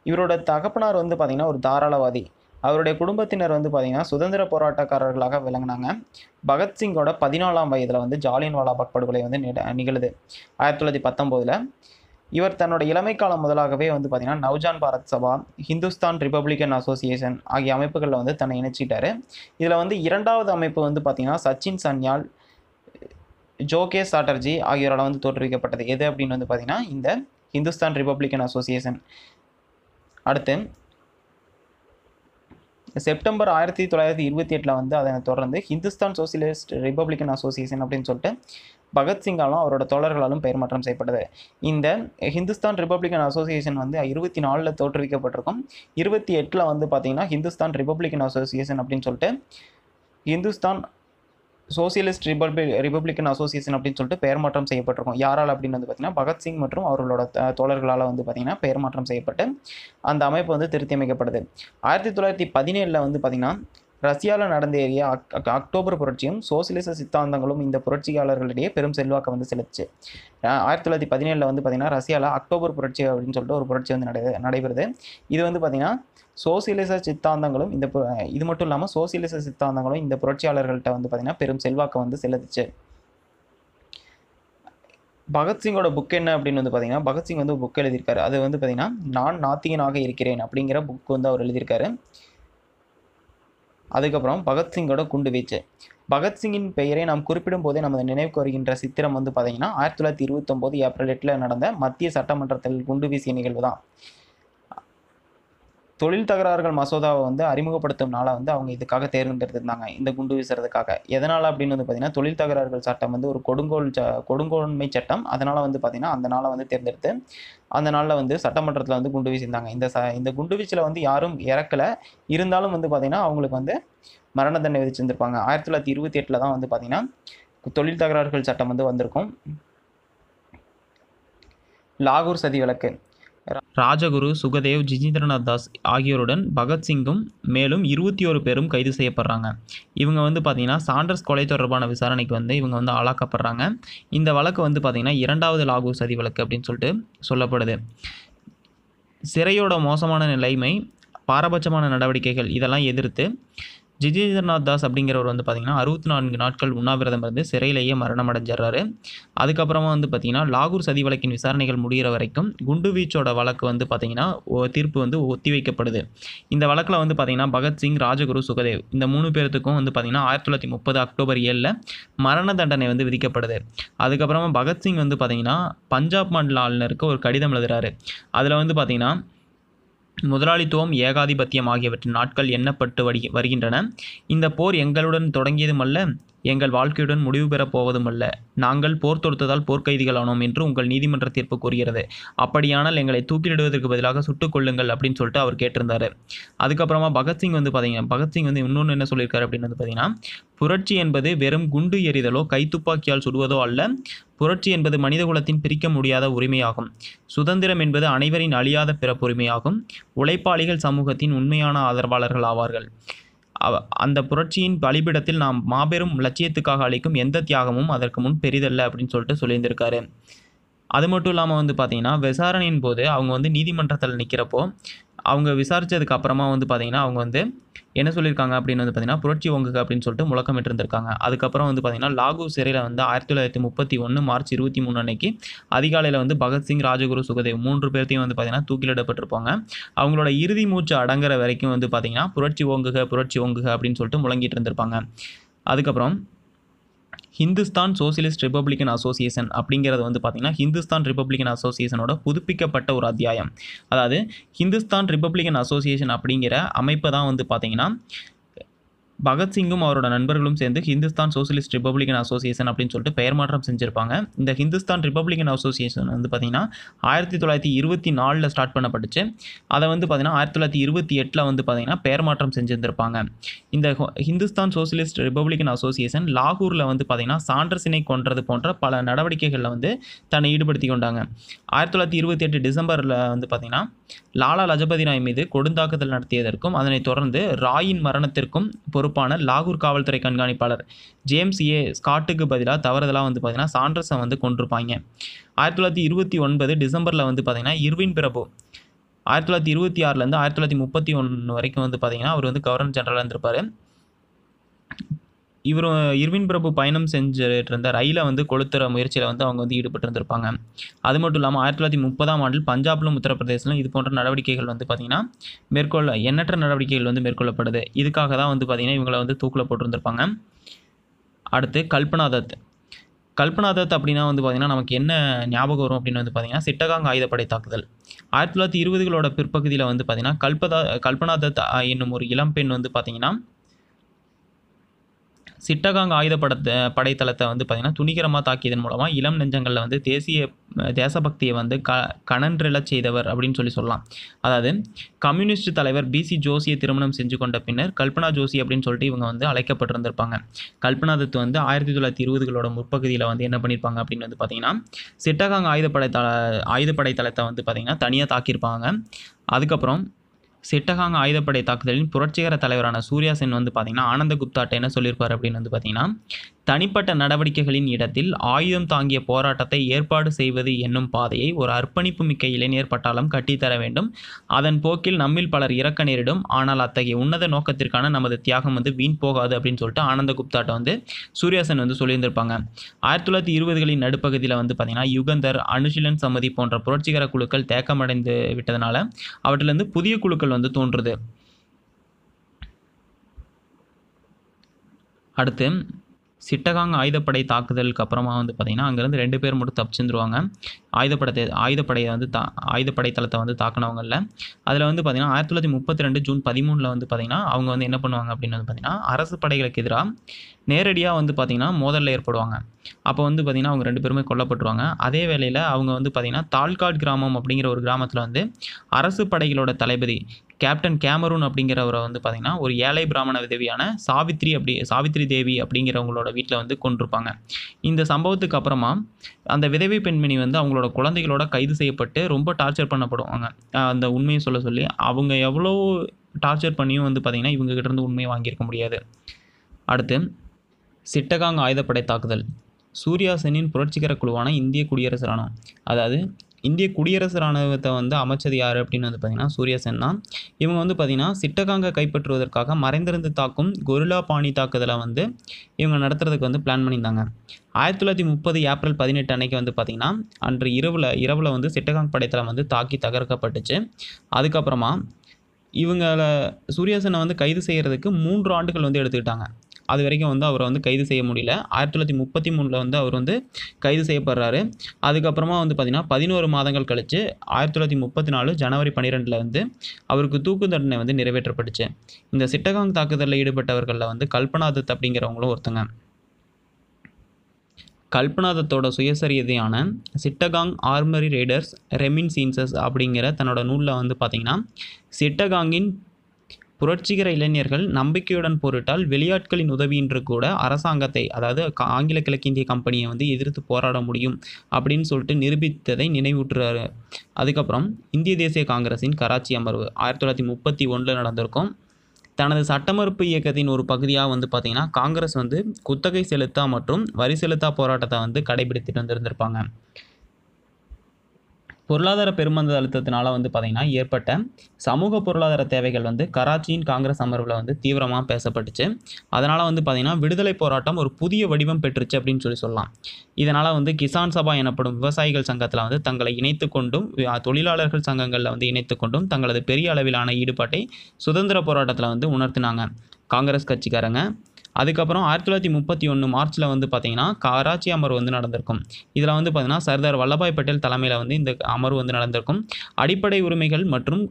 இவரோட தகப்பனார் வந்து பார்த்திங்கன்னா ஒரு தாராளவாதி அவருடைய குடும்பத்தினர் வந்து பார்த்திங்கன்னா சுதந்திர போராட்டக்காரர்களாக விளங்கினாங்க பகத்சிங்கோட பதினாலாம் வயதில் வந்து ஜாலியன்வாலா பாக் படுகொலை வந்து நிகழுது ஆயிரத்தி தொள்ளாயிரத்தி பத்தொம்போதில் இவர் தன்னோட இளமை காலம் முதலாகவே வந்து பார்த்திங்கன்னா நவ்ஜான் பாரத் சபா ஹிந்துஸ்தான் ரிப்பப்ளிகன் அசோசியேஷன் ஆகிய அமைப்புகளில் வந்து தன்னை இணைச்சிட்டார் இதில் வந்து இரண்டாவது அமைப்பு வந்து பார்த்திங்கன்னா சச்சின் சன்யால் ஜோகே சாட்டர்ஜி ஆகியோரால் வந்து தோற்றுவிக்கப்பட்டது எது அப்படின்னு வந்து பார்த்திங்கன்னா இந்த ஹிந்துஸ்தான் ரிப்பப்ளிகன் அசோசியேஷன் அடுத்து செப்டம்பர் ஆயிரத்தி தொள்ளாயிரத்தி இருபத்தி எட்டில் வந்து அதனை தொடர்ந்து ஹிந்துஸ்தான் சோசியலிஸ்ட் ரிப்பப்ளிகன் அசோசியேஷன் அப்படின்னு சொல்லிட்டு பகத்சிங்காலும் அவரோட தோழர்களாலும் பெயர் மாற்றம் செய்யப்பட்டது இந்த ஹிந்துஸ்தான் ரிப்பப்ளிகன் அசோசியேஷன் வந்து இருபத்தி நாலில் தோற்றுவிக்கப்பட்டிருக்கும் இருபத்தி எட்டில் வந்து பார்த்திங்கன்னா ஹிந்துஸ்தான் ரிப்பப்ளிகன் அசோசியேஷன் அப்படின்னு சொல்லிட்டு ஹிந்துஸ்தான் சோசியலிஸ்ட் ரிபப்ளி ரிப்பப்ளிகன் அசோசியேஷன் அப்படின்னு சொல்லிட்டு பெயர் மாற்றம் செய்யப்பட்டிருக்கும் யாரால் அப்படின்னு வந்து பார்த்திங்கன்னா பகத்சிங் மற்றும் அவர்களோட தோழர்களால் வந்து பார்த்திங்கன்னா பெயர் மாற்றம் செய்யப்பட்டு அந்த அமைப்பு வந்து திருத்தி அமைக்கப்படுது ஆயிரத்தி தொள்ளாயிரத்தி பதினேழில் வந்து பார்த்திங்கன்னா ரஷ்யாவில் நடந்த அக் அக்டோபர் புரட்சியும் சோசியலிச சித்தாந்தங்களும் இந்த புரட்சியாளர்களிடையே பெரும் செல்வாக்க வந்து செலுத்துச்சு ஆயிரத்தி தொள்ளாயிரத்தி பதினேழில் வந்து பார்த்திங்கன்னா ரஷ்யாவில் அக்டோபர் புரட்சி அப்படின்னு சொல்லிட்டு ஒரு புரட்சி வந்து நடை நடைபெறுது இது வந்து பார்த்திங்கன்னா சோசியலிச சித்தாந்தங்களும் இந்த இது மட்டும் இல்லாமல் சோசியலிச சித்தாந்தங்களும் இந்த புரட்சியாளர்கள்ட்ட வந்து பார்த்திங்கன்னா பெரும் செல்வாக்கை வந்து செலுத்துச்சு பகத்சிங்கோட புக் என்ன அப்படின்னு வந்து பார்த்தீங்கன்னா பகத்சிங் வந்து புக் எழுதியிருக்காரு அது வந்து பார்த்திங்கன்னா நான் நாத்திகனாக இருக்கிறேன் அப்படிங்கிற புக் வந்து அவர் எழுதியிருக்காரு அதுக்கப்புறம் பகத்சிங்கோட குண்டு வீச்சு பகத்சிங்கின் பெயரை நாம் குறிப்பிடும் போதே நமது நினைவுக்கு வருகின்ற சித்திரம் வந்து பார்த்தீங்கன்னா ஆயிரத்தி தொள்ளாயிரத்தி இருபத்தொம்போது ஏப்ரல் எட்டில் நடந்த மத்திய சட்டமன்றத்தில் குண்டு வீசிய நிகழ்வு தான் தொழில் தகராறுகள் மசோதாவை வந்து அறிமுகப்படுத்தும் நாளாக வந்து அவங்க இதுக்காக தேர்ந்தெடுத்திருந்தாங்க இந்த குண்டு வீசுறதுக்காக எதனால் அப்படின்னு வந்து பார்த்தீங்கன்னா தொழில் தகராறுகள் சட்டம் வந்து ஒரு கொடுங்கோல் ச கொடுங்கோன்மை சட்டம் அதனால் வந்து பார்த்திங்கன்னா அந்த நாளை வந்து தேர்ந்தெடுத்து அந்த நாளில் வந்து சட்டமன்றத்தில் வந்து குண்டு வீசியிருந்தாங்க இந்த ச இந்த குண்டு வீச்சில் வந்து யாரும் இறக்கலை இருந்தாலும் வந்து பார்த்திங்கன்னா அவங்களுக்கு வந்து மரண தண்டனை விதிச்சிருந்திருப்பாங்க ஆயிரத்தி தொள்ளாயிரத்தி இருபத்தி எட்டில் தான் வந்து பார்த்திங்கன்னா தொழில் தகராறுகள் சட்டம் வந்து வந்திருக்கும் லாகூர் சதி வழக்கு ராஜகுரு சுகதேவ் ஜிஜேந்திரநாத் தாஸ் ஆகியோருடன் பகத்சிங்கும் மேலும் இருபத்தி ஒரு பேரும் கைது செய்யப்படுறாங்க இவங்க வந்து பார்த்திங்கன்னா சாண்டர்ஸ் கொலை தொடர்பான விசாரணைக்கு வந்து இவங்க வந்து ஆளாக்கப்படுறாங்க இந்த வழக்கு வந்து பார்த்திங்கன்னா இரண்டாவது லாகூர் சதி வழக்கு அப்படின்னு சொல்லிட்டு சொல்லப்படுது சிறையோட மோசமான நிலைமை பாரபட்சமான நடவடிக்கைகள் இதெல்லாம் எதிர்த்து ஜிதேந்திரநாத் தாஸ் அப்படிங்கிறவர் வந்து பார்த்திங்கன்னா அறுபத்தி நான்கு நாட்கள் உண்ணாவிரதம் இருந்து சிறையிலேயே மரணம் அடைஞ்சிடுறாரு அதுக்கப்புறமா வந்து பார்த்திங்கன்னா லாகூர் சதி வழக்கின் விசாரணைகள் முடிகிற வரைக்கும் குண்டுவீச்சோட வழக்கு வந்து பார்த்திங்கன்னா தீர்ப்பு வந்து ஒத்தி வைக்கப்படுது இந்த வழக்கில் வந்து பார்த்திங்கன்னா பகத்சிங் ராஜகுரு சுகதேவ் இந்த மூணு பேர்த்துக்கும் வந்து பார்த்திங்கன்னா ஆயிரத்தி தொள்ளாயிரத்தி முப்பது அக்டோபர் ஏழில் மரண தண்டனை வந்து விதிக்கப்படுது அதுக்கப்புறமா பகத்சிங் வந்து பார்த்திங்கன்னா பஞ்சாப் மாநில ஆளுநருக்கு ஒரு கடிதம் எழுதுறாரு அதில் வந்து பார்த்திங்கன்னா முதலாளித்துவம் ஏகாதிபத்தியம் ஆகியவற்றின் நாட்கள் எண்ணப்பட்டு வடி வருகின்றன இந்த போர் எங்களுடன் தொடங்கியதுமல்ல எங்கள் வாழ்க்கையுடன் முடிவு பெறப் போவதுமல்ல நாங்கள் போர் தொடுத்ததால் போர்க்கைதிகளானோம் என்று உங்கள் நீதிமன்ற தீர்ப்பு கூறுகிறது அப்படியானால் எங்களை தூக்கிலிடுவதற்கு பதிலாக சுட்டுக் கொள்ளுங்கள் அப்படின்னு சொல்லிட்டு அவர் கேட்டிருந்தார் அதுக்கப்புறமா பகத்சிங் வந்து பார்த்தீங்கன்னா பகத்சிங் வந்து இன்னொன்று என்ன சொல்லியிருக்காரு அப்படின்னு வந்து பார்த்தீங்கன்னா புரட்சி என்பது வெறும் குண்டு எறிதலோ கைத்துப்பாக்கியால் சுடுவதோ அல்ல புரட்சி என்பது மனித குலத்தின் பிரிக்க முடியாத உரிமையாகும் சுதந்திரம் என்பது அனைவரின் அழியாத பிறப்புரிமையாகும் உழைப்பாளிகள் சமூகத்தின் உண்மையான ஆதரவாளர்கள் ஆவார்கள் அந்த புரட்சியின் பலிபிடத்தில் நாம் மாபெரும் லட்சியத்துக்காக அளிக்கும் எந்த தியாகமும் அதற்கு முன் பெரிதல்ல அப்படின்னு சொல்லிட்டு சொல்லியிருந்திருக்காரு அது மட்டும் இல்லாமல் வந்து பார்த்தீங்கன்னா விசாரணையின் போது அவங்க வந்து நீதிமன்றத்தில் நிற்கிறப்போ அவங்க விசாரித்ததுக்கு அப்புறமா வந்து பார்த்தீங்கன்னா அவங்க வந்து என்ன சொல்லியிருக்காங்க அப்படின்னு வந்து பார்த்திங்கன்னா புரட்சி ஒங்குக அப்படின்னு சொல்லிட்டு முழக்கமிட்டு இருந்திருக்காங்க அதுக்கப்புறம் வந்து பார்த்திங்கன்னா லாகூர் சிறையில் வந்து ஆயிரத்தி தொள்ளாயிரத்தி முப்பத்தி ஒன்று மார்ச் இருபத்தி மூணு அன்னைக்கு அதிகாலையில் வந்து பகத்சிங் ராஜகுரு சுகதேவ் மூன்று பேர்த்தையும் வந்து பார்த்திங்கன்னா தூக்கிலிடப்பட்டிருப்பாங்க அவங்களோட இறுதி மூச்சு அடங்குற வரைக்கும் வந்து பார்த்திங்கன்னா புரட்சி ஓங்குக புரட்சி ஓங்குக அப்படின்னு சொல்லிட்டு முழங்கிட்டு இருந்திருப்பாங்க அதுக்கப்புறம் ஹிந்துஸ்தான் சோசியலிஸ்ட் ரிப்பப்ளிகன் அசோசியேஷன் அப்படிங்கிறது வந்து பார்த்திங்கன்னா ஹிந்துஸ்தான் ரிப்பப்ளிகன் அசோசியேஷனோட புதுப்பிக்கப்பட்ட ஒரு அத்தியாயம் அதாவது ஹிந்துஸ்தான் ரிப்பப்ளிகன் அசோசியேஷன் அப்படிங்கிற அமைப்பு தான் வந்து பார்த்திங்கன்னா பகத்சிங்கும் அவரோட நண்பர்களும் சேர்ந்து ஹிந்துஸ்தான் சோசியலிஸ்ட் ரிப்பப்ளிகன் அசோசியேஷன் அப்படின்னு சொல்லிட்டு பெயர் மாற்றம் செஞ்சுருப்பாங்க இந்த ஹிந்துஸ்தான் ரிப்பப்ளிகன் அசோசியேஷன் வந்து பார்த்திங்கன்னா ஆயிரத்தி தொள்ளாயிரத்தி இருபத்தி நாலில் ஸ்டார்ட் பண்ணப்பட்டுச்சு அதை வந்து பார்த்திங்கன்னா ஆயிரத்தி தொள்ளாயிரத்தி இருபத்தி எட்டில் வந்து பார்த்திங்கன்னா பெயர் மாற்றம் செஞ்சுருந்துருப்பாங்க இந்த ஹிந்துஸ்தான் சோசியலிஸ்ட் ரிப்பப்ளிகன் அசோசியேஷன் லாகூரில் வந்து பார்த்திங்கன்னா சாண்டர்சினை கொன்றது போன்ற பல நடவடிக்கைகளில் வந்து தன்னை ஈடுபடுத்தி கொண்டாங்க ஆயிரத்தி தொள்ளாயிரத்தி இருபத்தி எட்டு டிசம்பரில் வந்து பார்த்திங்கன்னா லாலா லஜபதி ராய் மீது கொடுந்தாக்குதல் நடத்தியதற்கும் அதனைத் தொடர்ந்து ராயின் மரணத்திற்கும் பொறுப்பு பொறுப்பான லாகூர் காவல்துறை கண்காணிப்பாளர் ஜேம்ஸ் ஏ ஸ்காட்டுக்கு பதிலாக தவறுதலாக வந்து பார்த்தீங்கன்னா சாண்டர்ஸை வந்து கொண்டிருப்பாங்க ஆயிரத்தி தொள்ளாயிரத்தி இருபத்தி ஒன்பது டிசம்பரில் வந்து பார்த்தீங்கன்னா இருவின் பிரபு ஆயிரத்தி தொள்ளாயிரத்தி இருபத்தி ஆறுலேருந்து ஆயிரத்தி தொள்ளாயிரத்தி முப்பத்தி ஒன்று வரைக்கும் வந்து பார்த்தீங்கன்னா அவர் வந்து கவர்னர் ஜெனரலாக இருந்திருப்பார் இவரும் இர்வின் பிரபு பயணம் செஞ்சுட்டு இருந்த ரயிலை வந்து கொளுத்துற முயற்சியில் வந்து அவங்க வந்து ஈடுபட்டிருந்திருப்பாங்க அது மட்டும் இல்லாமல் ஆயிரத்தி தொள்ளாயிரத்தி முப்பதாம் ஆண்டில் பஞ்சாப்லும் உத்தரப்பிரதேசிலும் இது போன்ற நடவடிக்கைகள் வந்து பார்த்திங்கன்னா மேற்கொள்ள எண்ணற்ற நடவடிக்கைகள் வந்து மேற்கொள்ளப்படுது இதுக்காக தான் வந்து பார்த்திங்கன்னா இவங்களை வந்து தூக்கில் போட்டிருந்திருப்பாங்க அடுத்து கல்பனா தத் கல்பனா தத் அப்படின்னா வந்து பார்த்திங்கன்னா நமக்கு என்ன ஞாபகம் வரும் அப்படின்னு வந்து பார்த்திங்கன்னா சிட்டகாங் ஆயுதப்படை தாக்குதல் ஆயிரத்தி தொள்ளாயிரத்தி இருபதுகளோட பிற்பகுதியில் வந்து பார்த்திங்கன்னா கல்பதா கல்பனா தத் என்னும் ஒரு இளம் பெண் வந்து பார்த்திங்கன்னா சிட்டகாங் ஆயுத படைத்தளத்தை வந்து பார்த்திங்கன்னா துணிகரமாக தாக்கியதன் மூலமாக இளம் நெஞ்சங்களில் வந்து தேசிய தேசபக்தியை வந்து க கணன்றெழச் செய்தவர் அப்படின்னு சொல்லி சொல்லலாம் அதாவது கம்யூனிஸ்ட் தலைவர் பிசி ஜோசியை திருமணம் செஞ்சு கொண்ட பின்னர் கல்பனா ஜோசி அப்படின்னு சொல்லிட்டு இவங்க வந்து அழைக்கப்பட்டிருந்திருப்பாங்க கல்பனா தத்து வந்து ஆயிரத்தி தொள்ளாயிரத்தி இருபதுகளோட முற்பகுதியில் வந்து என்ன பண்ணியிருப்பாங்க அப்படின்னு வந்து பார்த்திங்கன்னா சிட்டகாங் ஆயுதப்படை தள ஆயுதப்படை தளத்தை வந்து பார்த்திங்கன்னா தனியாக தாக்கியிருப்பாங்க அதுக்கப்புறம் சிட்டகாங் ஆயுதப்படை தாக்குதலின் புரட்சிகர தலைவரான சூர்யா சென் வந்து பார்த்திங்கன்னா ஆனந்த குப்தாட்ட என்ன சொல்லியிருப்பார் அப்படின்னு வந்து பார்த்திங்கன்னா தனிப்பட்ட நடவடிக்கைகளின் இடத்தில் ஆயுதம் தாங்கிய போராட்டத்தை ஏற்பாடு செய்வது என்னும் பாதையை ஒரு அர்ப்பணிப்பு மிக்க இளைஞர் பட்டாளம் கட்டித்தர வேண்டும் அதன் போக்கில் நம்மில் பலர் இறக்க நேரிடும் ஆனால் அத்தகைய உன்னத நோக்கத்திற்கான நமது தியாகம் வந்து வீண் போகாது அப்படின்னு சொல்லிட்டு ஆனந்த வந்து சூர்யாசன் வந்து சொல்லியிருந்திருப்பாங்க ஆயிரத்தி தொள்ளாயிரத்தி இருபதுகளின் நடுப்பகுதியில் வந்து பார்த்திங்கன்னா யுகந்தர் அனுஷீலன் சமதி போன்ற புரட்சிகர குழுக்கள் தேக்கமடைந்து விட்டதனால அவற்றிலிருந்து புதிய குழுக்கள் வந்து தோன்றுது அடுத்து சிட்டகாங் ஆயுதப்படை தாக்குதலுக்கு அப்புறமா வந்து பார்த்திங்கன்னா அங்கேருந்து ரெண்டு பேர் மட்டும் தப்பிச்சுருவாங்க ஆயுதப்படை ஆயுதப்படையை வந்து தா ஆயுதப்படை தளத்தை வந்து தாக்கினவங்கல அதில் வந்து பார்த்திங்கன்னா ஆயிரத்தி தொள்ளாயிரத்தி முப்பத்தி ரெண்டு ஜூன் பதிமூணில் வந்து பார்த்திங்கன்னா அவங்க வந்து என்ன பண்ணுவாங்க அப்படின்னு வந்து பார்த்திங்கன்னா அரசு படைகளுக்கு எதிராக நேரடியாக வந்து பார்த்திங்கன்னா மோதலில் ஏற்படுவாங்க அப்போ வந்து பார்த்திங்கன்னா அவங்க ரெண்டு பேருமே கொல்லப்பட்டுருவாங்க அதே வேளையில் அவங்க வந்து பார்த்திங்கன்னா தால்காட் கிராமம் அப்படிங்கிற ஒரு கிராமத்தில் வந்து அரசு படைகளோட தளபதி கேப்டன் கேமரூன் அப்படிங்கிறவரை வந்து பார்த்திங்கன்னா ஒரு ஏழை பிராமண தேவியான சாவித்ரி அப்படி சாவித்ரி தேவி அப்படிங்கிறவங்களோட வீட்டில் வந்து கொண்டிருப்பாங்க இந்த சம்பவத்துக்கு அப்புறமா அந்த விதவை பெண்மணி வந்து அவங்களோட குழந்தைகளோட கைது செய்யப்பட்டு ரொம்ப டார்ச்சர் பண்ணப்படுவாங்க அந்த உண்மையை சொல்ல சொல்லி அவங்க எவ்வளோ டார்ச்சர் பண்ணியும் வந்து பார்த்திங்கன்னா இவங்ககிட்ட இருந்து உண்மையை வாங்கியிருக்க முடியாது அடுத்து சிட்டகாங் ஆயுதப்படை தாக்குதல் சூர்யா சென்னின் புரட்சிகர குழுவான இந்திய குடியரசு ராணுவம் அதாவது இந்திய குடியரசு இராணுவத்தை வந்து அமைச்சது யார் அப்படின்னு வந்து பார்த்தீங்கன்னா சூரியசென் தான் இவங்க வந்து பார்த்திங்கன்னா சிட்டகாங்க கைப்பற்றுவதற்காக மறைந்திருந்து தாக்கும் கொருலா பாணி தாக்குதலை வந்து இவங்க நடத்துறதுக்கு வந்து பிளான் பண்ணியிருந்தாங்க ஆயிரத்தி தொள்ளாயிரத்தி முப்பது ஏப்ரல் பதினெட்டு அன்னைக்கு வந்து பார்த்திங்கன்னா அன்று இரவில் இரவில் வந்து சிட்டகாங் படைத்தளம் வந்து தாக்கி தகர்க்கப்பட்டுச்சு அதுக்கப்புறமா இவங்களை சூரியசனை வந்து கைது செய்கிறதுக்கு மூன்று ஆண்டுகள் வந்து எடுத்துக்கிட்டாங்க அது வரைக்கும் வந்து அவரை வந்து கைது செய்ய முடியல ஆயிரத்தி தொள்ளாயிரத்தி முப்பத்தி மூணில் வந்து அவர் வந்து கைது செய்யப்படுறாரு அதுக்கப்புறமா வந்து பார்த்திங்கன்னா பதினோரு மாதங்கள் கழித்து ஆயிரத்தி தொள்ளாயிரத்தி முப்பத்தி நாலு ஜனவரி பன்னிரெண்டில் வந்து அவருக்கு தூக்கு தண்டனை வந்து நிறைவேற்றப்பட்டுச்சு இந்த சிட்டகாங் தாக்குதலில் ஈடுபட்டவர்களில் வந்து கல்பனா தத் அப்படிங்கிறவங்களும் ஒருத்தங்க கல்பனாதத்தோட சுயசரியதையான சிட்டகாங் ஆர்மரி ரேடர்ஸ் ரெமின் சீன்சஸ் அப்படிங்கிற தன்னோட நூலில் வந்து பார்த்திங்கன்னா சிட்டகாங்கின் புரட்சிகர இளைஞர்கள் நம்பிக்கையுடன் போரிட்டால் வெளியாட்களின் உதவியின்றி கூட அரசாங்கத்தை அதாவது ஆங்கில கிழக்கிந்திய கம்பெனியை வந்து எதிர்த்து போராட முடியும் அப்படின்னு சொல்லிட்டு நிரூபித்ததை நினைவூட்டுறாரு அதுக்கப்புறம் இந்திய தேசிய காங்கிரஸின் கராச்சி அமர்வு ஆயிரத்தி தொள்ளாயிரத்தி முப்பத்தி ஒன்றில் நடந்திருக்கும் தனது சட்டமறுப்பு இயக்கத்தின் ஒரு பகுதியாக வந்து பார்த்திங்கன்னா காங்கிரஸ் வந்து குத்தகை செலுத்தா மற்றும் வரி செலுத்தா போராட்டத்தை வந்து கடைபிடித்துட்டு வந்திருந்திருப்பாங்க பொருளாதார பெருமந்த அழுத்தத்தினால வந்து பார்த்திங்கன்னா ஏற்பட்ட சமூக பொருளாதார தேவைகள் வந்து கராச்சியின் காங்கிரஸ் அமர்வில் வந்து தீவிரமாக பேசப்பட்டுச்சு அதனால் வந்து பார்த்திங்கன்னா விடுதலை போராட்டம் ஒரு புதிய வடிவம் பெற்றுச்சு அப்படின்னு சொல்லி சொல்லலாம் இதனால் வந்து கிசான் சபா எனப்படும் விவசாயிகள் சங்கத்தில் வந்து தங்களை இணைத்து கொண்டும் தொழிலாளர்கள் சங்கங்களில் வந்து இணைத்து கொண்டும் தங்களது பெரிய அளவிலான ஈடுபாட்டை சுதந்திர போராட்டத்தில் வந்து உணர்த்தினாங்க காங்கிரஸ் கட்சிக்காரங்க அதுக்கப்புறம் ஆயிரத்தி தொள்ளாயிரத்தி முப்பத்தி ஒன்று மார்ச்சில் வந்து பார்த்திங்கன்னா கராச்சி அமர்வு வந்து நடந்திருக்கும் இதில் வந்து பார்த்திங்கன்னா சர்தார் வல்லபாய் பட்டேல் தலைமையில் வந்து இந்த அமர்வு வந்து நடந்திருக்கும் அடிப்படை உரிமைகள் மற்றும்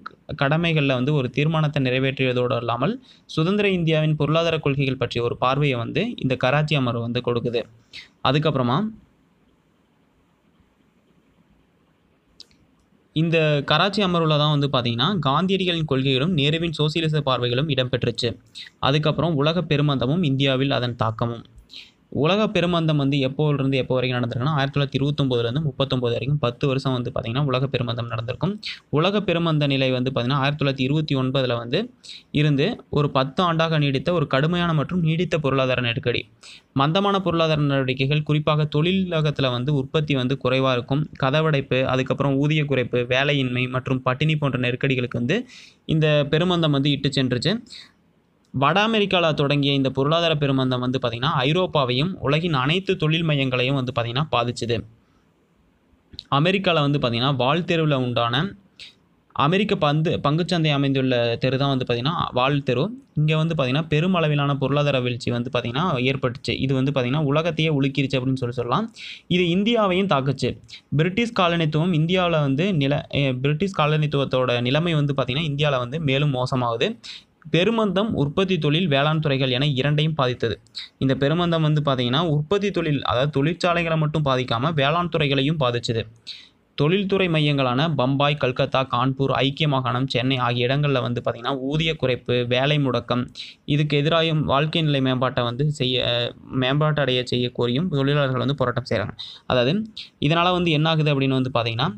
கடமைகளில் வந்து ஒரு தீர்மானத்தை நிறைவேற்றியதோடு இல்லாமல் சுதந்திர இந்தியாவின் பொருளாதார கொள்கைகள் பற்றிய ஒரு பார்வையை வந்து இந்த கராச்சி அமர்வு வந்து கொடுக்குது அதுக்கப்புறமா இந்த கராச்சி அமர்வில் தான் வந்து பார்த்திங்கன்னா காந்தியடிகளின் கொள்கைகளும் நேருவின் சோசியலிச பார்வைகளும் இடம்பெற்றுச்சு அதுக்கப்புறம் உலகப் பெருமந்தமும் இந்தியாவில் அதன் தாக்கமும் உலக பெருமந்தம் வந்து எப்போலேருந்து எப்போ வரைக்கும் நடந்திருக்குன்னா ஆயிரத்தி தொள்ளாயிரத்தி இருபத்தொம்போதுலேருந்து முப்பத்தொம்போது வரைக்கும் பத்து வருஷம் வந்து பார்த்திங்கன்னா உலக பெருமந்தம் நடந்திருக்கும் உலக பெருமந்த நிலை வந்து பார்த்திங்கன்னா ஆயிரத்தி தொள்ளாயிரத்தி இருபத்தி ஒன்பதில் வந்து இருந்து ஒரு பத்து ஆண்டாக நீடித்த ஒரு கடுமையான மற்றும் நீடித்த பொருளாதார நெருக்கடி மந்தமான பொருளாதார நடவடிக்கைகள் குறிப்பாக தொழிலகத்தில் வந்து உற்பத்தி வந்து குறைவாக இருக்கும் கதவடைப்பு அதுக்கப்புறம் ஊதிய குறைப்பு வேலையின்மை மற்றும் பட்டினி போன்ற நெருக்கடிகளுக்கு வந்து இந்த பெருமந்தம் வந்து இட்டு சென்றுச்சு வட அமெரிக்காவில் தொடங்கிய இந்த பொருளாதார பெருமந்தம் வந்து பார்த்திங்கன்னா ஐரோப்பாவையும் உலகின் அனைத்து தொழில் மையங்களையும் வந்து பார்த்திங்கன்னா பாதிச்சுது அமெரிக்காவில் வந்து பார்த்திங்கன்னா வால் தெருவில் உண்டான அமெரிக்க பந்து பங்குச்சந்தை அமைந்துள்ள தெரு தான் வந்து பார்த்திங்கன்னா வால் தெரு இங்கே வந்து பார்த்திங்கன்னா பெருமளவிலான பொருளாதார வீழ்ச்சி வந்து பார்த்திங்கன்னா ஏற்பட்டுச்சு இது வந்து பார்த்திங்கன்னா உலகத்தையே உலுக்கிருச்சு அப்படின்னு சொல்லி சொல்லலாம் இது இந்தியாவையும் தாக்குச்சு பிரிட்டிஷ் காலனித்துவம் இந்தியாவில் வந்து நில பிரிட்டிஷ் காலனித்துவத்தோட நிலைமை வந்து பார்த்திங்கன்னா இந்தியாவில் வந்து மேலும் மோசமாகுது பெருமந்தம் உற்பத்தி தொழில் வேளாண் துறைகள் என இரண்டையும் பாதித்தது இந்த பெருமந்தம் வந்து பார்த்திங்கன்னா உற்பத்தி தொழில் அதாவது தொழிற்சாலைகளை மட்டும் பாதிக்காமல் வேளாண் துறைகளையும் பாதிச்சது தொழில்துறை மையங்களான பம்பாய் கல்கத்தா கான்பூர் ஐக்கிய மாகாணம் சென்னை ஆகிய இடங்களில் வந்து பார்த்திங்கன்னா ஊதிய குறைப்பு வேலை முடக்கம் இதுக்கு எதிராகும் வாழ்க்கை நிலை மேம்பாட்டை வந்து செய்ய மேம்பாட்டடைய செய்ய கோரியும் தொழிலாளர்கள் வந்து போராட்டம் செய்கிறாங்க அதாவது இதனால் வந்து என்ன ஆகுது அப்படின்னு வந்து பார்த்திங்கன்னா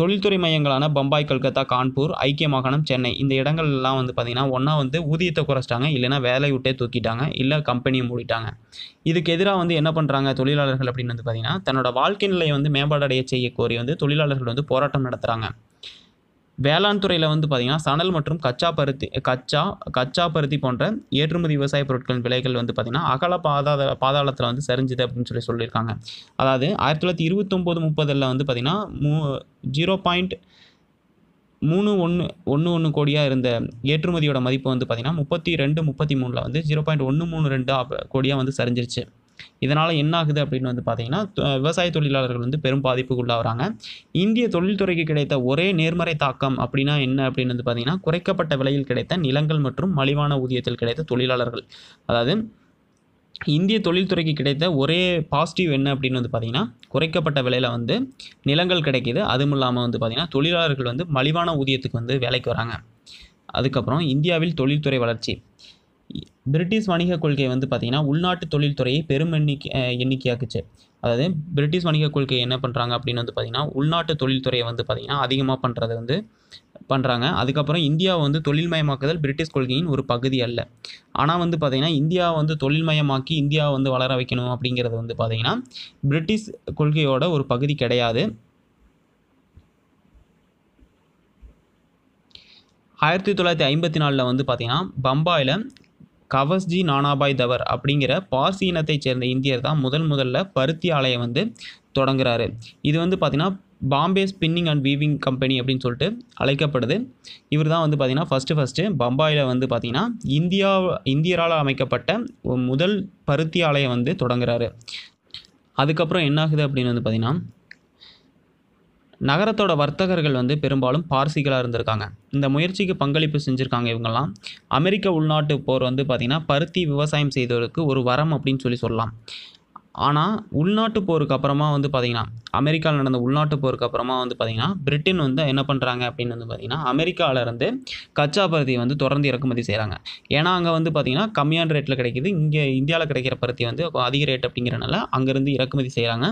தொழில்துறை மையங்களான பம்பாய் கல்கத்தா கான்பூர் ஐக்கிய மாகாணம் சென்னை இந்த இடங்கள்லாம் வந்து பார்த்திங்கன்னா ஒன்றா வந்து ஊதியத்தை குறைச்சிட்டாங்க இல்லைனா வேலை விட்டே தூக்கிட்டாங்க இல்லை கம்பெனியை மூடிட்டாங்க இதுக்கு எதிராக வந்து என்ன பண்ணுறாங்க தொழிலாளர்கள் அப்படின்னு வந்து பார்த்திங்கன்னா தன்னோட வாழ்க்கை நிலையை வந்து மேம்பாடடைய செய்ய கோரி வந்து தொழிலாளர்கள் வந்து போராட்டம் நடத்துகிறாங்க வேளாண் துறையில் வந்து பார்த்திங்கன்னா சணல் மற்றும் கச்சா பருத்தி கச்சா கச்சா பருத்தி போன்ற ஏற்றுமதி விவசாய பொருட்களின் விலைகள் வந்து பார்த்திங்கன்னா அகல பாதாத பாதாளத்தில் வந்து சரிஞ்சுது அப்படின்னு சொல்லி சொல்லியிருக்காங்க அதாவது ஆயிரத்தி தொள்ளாயிரத்தி இருபத்தொம்போது முப்பதில் வந்து பார்த்திங்கன்னா மூ ஜீரோ பாயிண்ட் மூணு ஒன்று ஒன்று ஒன்று கோடியாக இருந்த ஏற்றுமதியோட மதிப்பு வந்து பார்த்திங்கன்னா முப்பத்தி ரெண்டு முப்பத்தி மூணில் வந்து ஜீரோ பாயிண்ட் ஒன்று மூணு ரெண்டு கோடியாக வந்து சரிஞ்சிருச்சு இதனால் என்ன ஆகுது அப்படின்னு வந்து பார்த்தீங்கன்னா விவசாய தொழிலாளர்கள் வந்து பெரும் பாதிப்புக்குள்ளாகிறாங்க இந்திய தொழில்துறைக்கு கிடைத்த ஒரே நேர்மறை தாக்கம் அப்படின்னா என்ன அப்படின்னு வந்து பார்த்தீங்கன்னா குறைக்கப்பட்ட விலையில் கிடைத்த நிலங்கள் மற்றும் மலிவான ஊதியத்தில் கிடைத்த தொழிலாளர்கள் அதாவது இந்திய தொழில்துறைக்கு கிடைத்த ஒரே பாசிட்டிவ் என்ன அப்படின்னு வந்து பார்த்திங்கன்னா குறைக்கப்பட்ட விலையில் வந்து நிலங்கள் கிடைக்கிது அதுவும் இல்லாமல் வந்து பார்த்திங்கன்னா தொழிலாளர்கள் வந்து மலிவான ஊதியத்துக்கு வந்து வேலைக்கு வராங்க அதுக்கப்புறம் இந்தியாவில் தொழில்துறை வளர்ச்சி பிரிட்டிஷ் வணிக கொள்கை வந்து பார்த்திங்கன்னா உள்நாட்டு தொழில்துறையை பெரும் எண்ணிக்கை எண்ணிக்கையாக்குச்சு அதாவது பிரிட்டிஷ் வணிக கொள்கை என்ன பண்ணுறாங்க அப்படின்னு வந்து பார்த்திங்கன்னா உள்நாட்டு தொழில்துறையை வந்து பார்த்திங்கன்னா அதிகமாக பண்ணுறது வந்து பண்ணுறாங்க அதுக்கப்புறம் இந்தியாவை வந்து தொழில்மயமாக்குதல் பிரிட்டிஷ் கொள்கையின் ஒரு பகுதி அல்ல ஆனால் வந்து பார்த்திங்கன்னா இந்தியாவை வந்து தொழில்மயமாக்கி இந்தியாவை வந்து வளர வைக்கணும் அப்படிங்கிறது வந்து பார்த்திங்கன்னா பிரிட்டிஷ் கொள்கையோட ஒரு பகுதி கிடையாது ஆயிரத்தி தொள்ளாயிரத்தி ஐம்பத்தி நாலில் வந்து பார்த்திங்கன்னா பம்பாயில் கவஸ்ஜி நானாபாய் தவர் அப்படிங்கிற பார்சி இனத்தைச் சேர்ந்த இந்தியர் தான் முதல் முதல்ல பருத்தி ஆலையை வந்து தொடங்குறாரு இது வந்து பார்த்திங்கன்னா Bombay spinning and weaving company அப்படின்னு சொல்லிட்டு அழைக்கப்படுது இவர் தான் வந்து பார்த்திங்கன்னா ஃபஸ்ட்டு ஃபஸ்ட்டு பம்பாயில் வந்து பார்த்திங்கன்னா இந்தியா இந்தியரால் அமைக்கப்பட்ட முதல் பருத்தி ஆலையை வந்து தொடங்குறாரு அதுக்கப்புறம் என்னாகுது அப்படின்னு வந்து பார்த்திங்கன்னா நகரத்தோட வர்த்தகர்கள் வந்து பெரும்பாலும் பார்சிகளாக இருந்திருக்காங்க இந்த முயற்சிக்கு பங்களிப்பு செஞ்சுருக்காங்க இவங்கெல்லாம் அமெரிக்க உள்நாட்டு போர் வந்து பார்த்திங்கன்னா பருத்தி விவசாயம் செய்தவருக்கு ஒரு வரம் அப்படின்னு சொல்லி சொல்லலாம் ஆனால் உள்நாட்டு போருக்கு அப்புறமா வந்து பார்த்திங்கன்னா அமெரிக்காவில் நடந்த உள்நாட்டு போருக்கு அப்புறமா வந்து பார்த்திங்கன்னா பிரிட்டன் வந்து என்ன பண்ணுறாங்க அப்படின்னு வந்து பார்த்திங்கன்னா அமெரிக்காவிலேருந்து கச்சா பருத்தி வந்து தொடர்ந்து இறக்குமதி செய்கிறாங்க ஏன்னா அங்கே வந்து பார்த்திங்கன்னா கம்மியான ரேட்டில் கிடைக்கிது இங்கே இந்தியாவில் கிடைக்கிற பருத்தி வந்து அதிக ரேட் அப்படிங்கிறனால அங்கேருந்து இறக்குமதி செய்கிறாங்க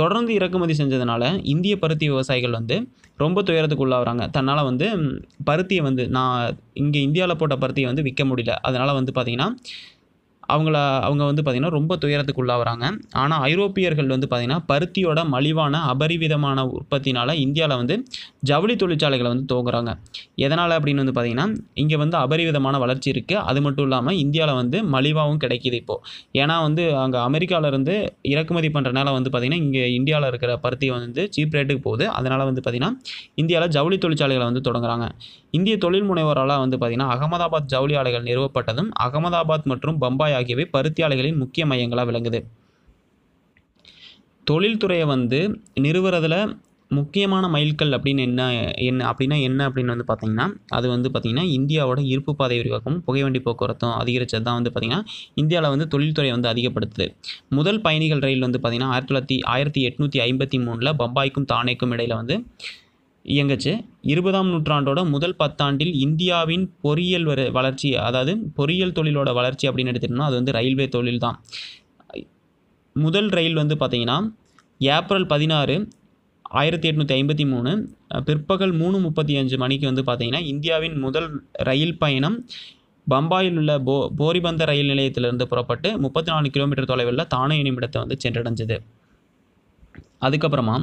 தொடர்ந்து இறக்குமதி செஞ்சதுனால இந்திய பருத்தி விவசாயிகள் வந்து ரொம்ப துயரத்துக்கு உள்ளாகுறாங்க தன்னால் வந்து பருத்தியை வந்து நான் இங்கே இந்தியாவில் போட்ட பருத்தியை வந்து விற்க முடியல அதனால் வந்து பார்த்திங்கன்னா அவங்கள அவங்க வந்து பார்த்திங்கன்னா ரொம்ப துயரத்துக்கு உள்ளாகிறாங்க ஆனால் ஐரோப்பியர்கள் வந்து பார்த்திங்கன்னா பருத்தியோட மலிவான அபரிவிதமான உற்பத்தினால் இந்தியாவில் வந்து ஜவுளி தொழிற்சாலைகளை வந்து துவங்குறாங்க எதனால் அப்படின்னு வந்து பார்த்திங்கன்னா இங்கே வந்து அபரிவிதமான வளர்ச்சி இருக்குது அது மட்டும் இல்லாமல் இந்தியாவில் வந்து மலிவாகவும் கிடைக்கிது இப்போது ஏன்னா வந்து அங்கே அமெரிக்காவிலேருந்து இறக்குமதி பண்ணுறனால வந்து பார்த்திங்கன்னா இங்கே இந்தியாவில் இருக்கிற பருத்தி வந்து சீப் ரேட்டுக்கு போகுது அதனால் வந்து பார்த்திங்கன்னா இந்தியாவில் ஜவுளி தொழிற்சாலைகளை வந்து தொடங்குறாங்க இந்திய தொழில் முனைவரால் வந்து பார்த்திங்கன்னா அகமதாபாத் ஜவுளி ஆலைகள் நிறுவப்பட்டதும் அகமதாபாத் மற்றும் பம்பாய் ஆகியவை பருத்தி ஆலைகளின் முக்கிய மையங்களாக விளங்குது தொழில்துறையை வந்து நிறுவறதில் முக்கியமான மைல்கல் அப்படின்னு என்ன என்ன அப்படின்னா என்ன அப்படின்னு வந்து பார்த்திங்கன்னா அது வந்து பார்த்திங்கன்னா இந்தியாவோட இருப்பு பாதை விரிவாக்கமும் புகைவண்டி போக்குவரத்தும் அதிகரித்தது தான் வந்து பார்த்திங்கன்னா இந்தியாவில் வந்து தொழில்துறை வந்து அதிகப்படுத்துது முதல் பயணிகள் ரயில் வந்து பார்த்திங்கன்னா ஆயிரத்தி தொள்ளாயிரத்தி ஆயிரத்தி எட்நூற்றி ஐம்பத்தி மூணில் பம்பாய்க்கும் தானேக்கும் இடையில் வந்து இயங்கச்சு இருபதாம் நூற்றாண்டோட முதல் பத்தாண்டில் இந்தியாவின் பொறியியல் வளர்ச்சி அதாவது பொறியியல் தொழிலோட வளர்ச்சி அப்படின்னு எடுத்துகிட்டோம்னா அது வந்து ரயில்வே தொழில் தான் முதல் ரயில் வந்து பார்த்திங்கன்னா ஏப்ரல் பதினாறு ஆயிரத்தி எட்நூற்றி ஐம்பத்தி மூணு பிற்பகல் மூணு முப்பத்தி அஞ்சு மணிக்கு வந்து பார்த்திங்கன்னா இந்தியாவின் முதல் ரயில் பயணம் பம்பாயில் உள்ள போ போரிபந்த ரயில் நிலையத்திலிருந்து புறப்பட்டு முப்பத்தி நாலு கிலோமீட்டர் தொலைவில் தானே நிமிடத்தை வந்து சென்றடைஞ்சது அதுக்கப்புறமா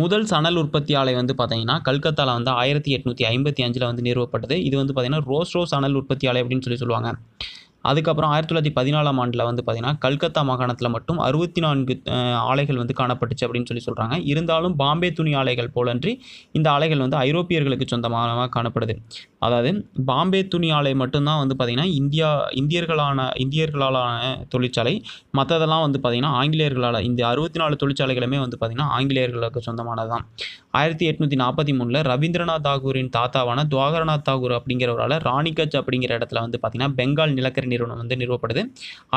முதல் சணல் உற்பத்தி ஆலை வந்து பார்த்தீங்கன்னா கல்கத்தாவில் வந்து ஆயிரத்தி எட்நூற்றி ஐம்பத்தி அஞ்சில் வந்து நிறுவப்பட்டது இது வந்து பார்த்திங்கன்னா ரோஸ்ரோ சணல் உற்பத்தி ஆலை அப்படின்னு சொல்லி சொல்லுவாங்க அதுக்கப்புறம் ஆயிரத்தி தொள்ளாயிரத்தி பதினாலாம் ஆண்டில் வந்து பார்த்திங்கன்னா கல்கத்தா மாகாணத்தில் மட்டும் அறுபத்தி நான்கு ஆலைகள் வந்து காணப்பட்டுச்சு அப்படின்னு சொல்லி சொல்கிறாங்க இருந்தாலும் பாம்பே துணி ஆலைகள் போலன்றி இந்த ஆலைகள் வந்து ஐரோப்பியர்களுக்கு சொந்தமாக காணப்படுது அதாவது பாம்பே துணி ஆலை மட்டும்தான் வந்து பார்த்திங்கன்னா இந்தியா இந்தியர்களான இந்தியர்களாலான தொழிற்சாலை மற்றதெல்லாம் வந்து பார்த்திங்கன்னா ஆங்கிலேயர்களால் இந்த அறுபத்தி நாலு தொழிற்சாலைகளுமே வந்து பார்த்திங்கன்னா ஆங்கிலேயர்களுக்கு சொந்தமானது தான் ஆயிரத்தி எட்நூற்றி நாற்பத்தி மூணில் ரவீந்திரநாத் தாகூரின் தாத்தாவான துவாகரநாத் தாகூர் அப்படிங்கிறவரால் ராணிகச் அப்படிங்கிற இடத்துல வந்து பார்த்திங்கன்னா பெங்கால் நிலக்கரி நிறுவனம் வந்து நிறுவப்படுது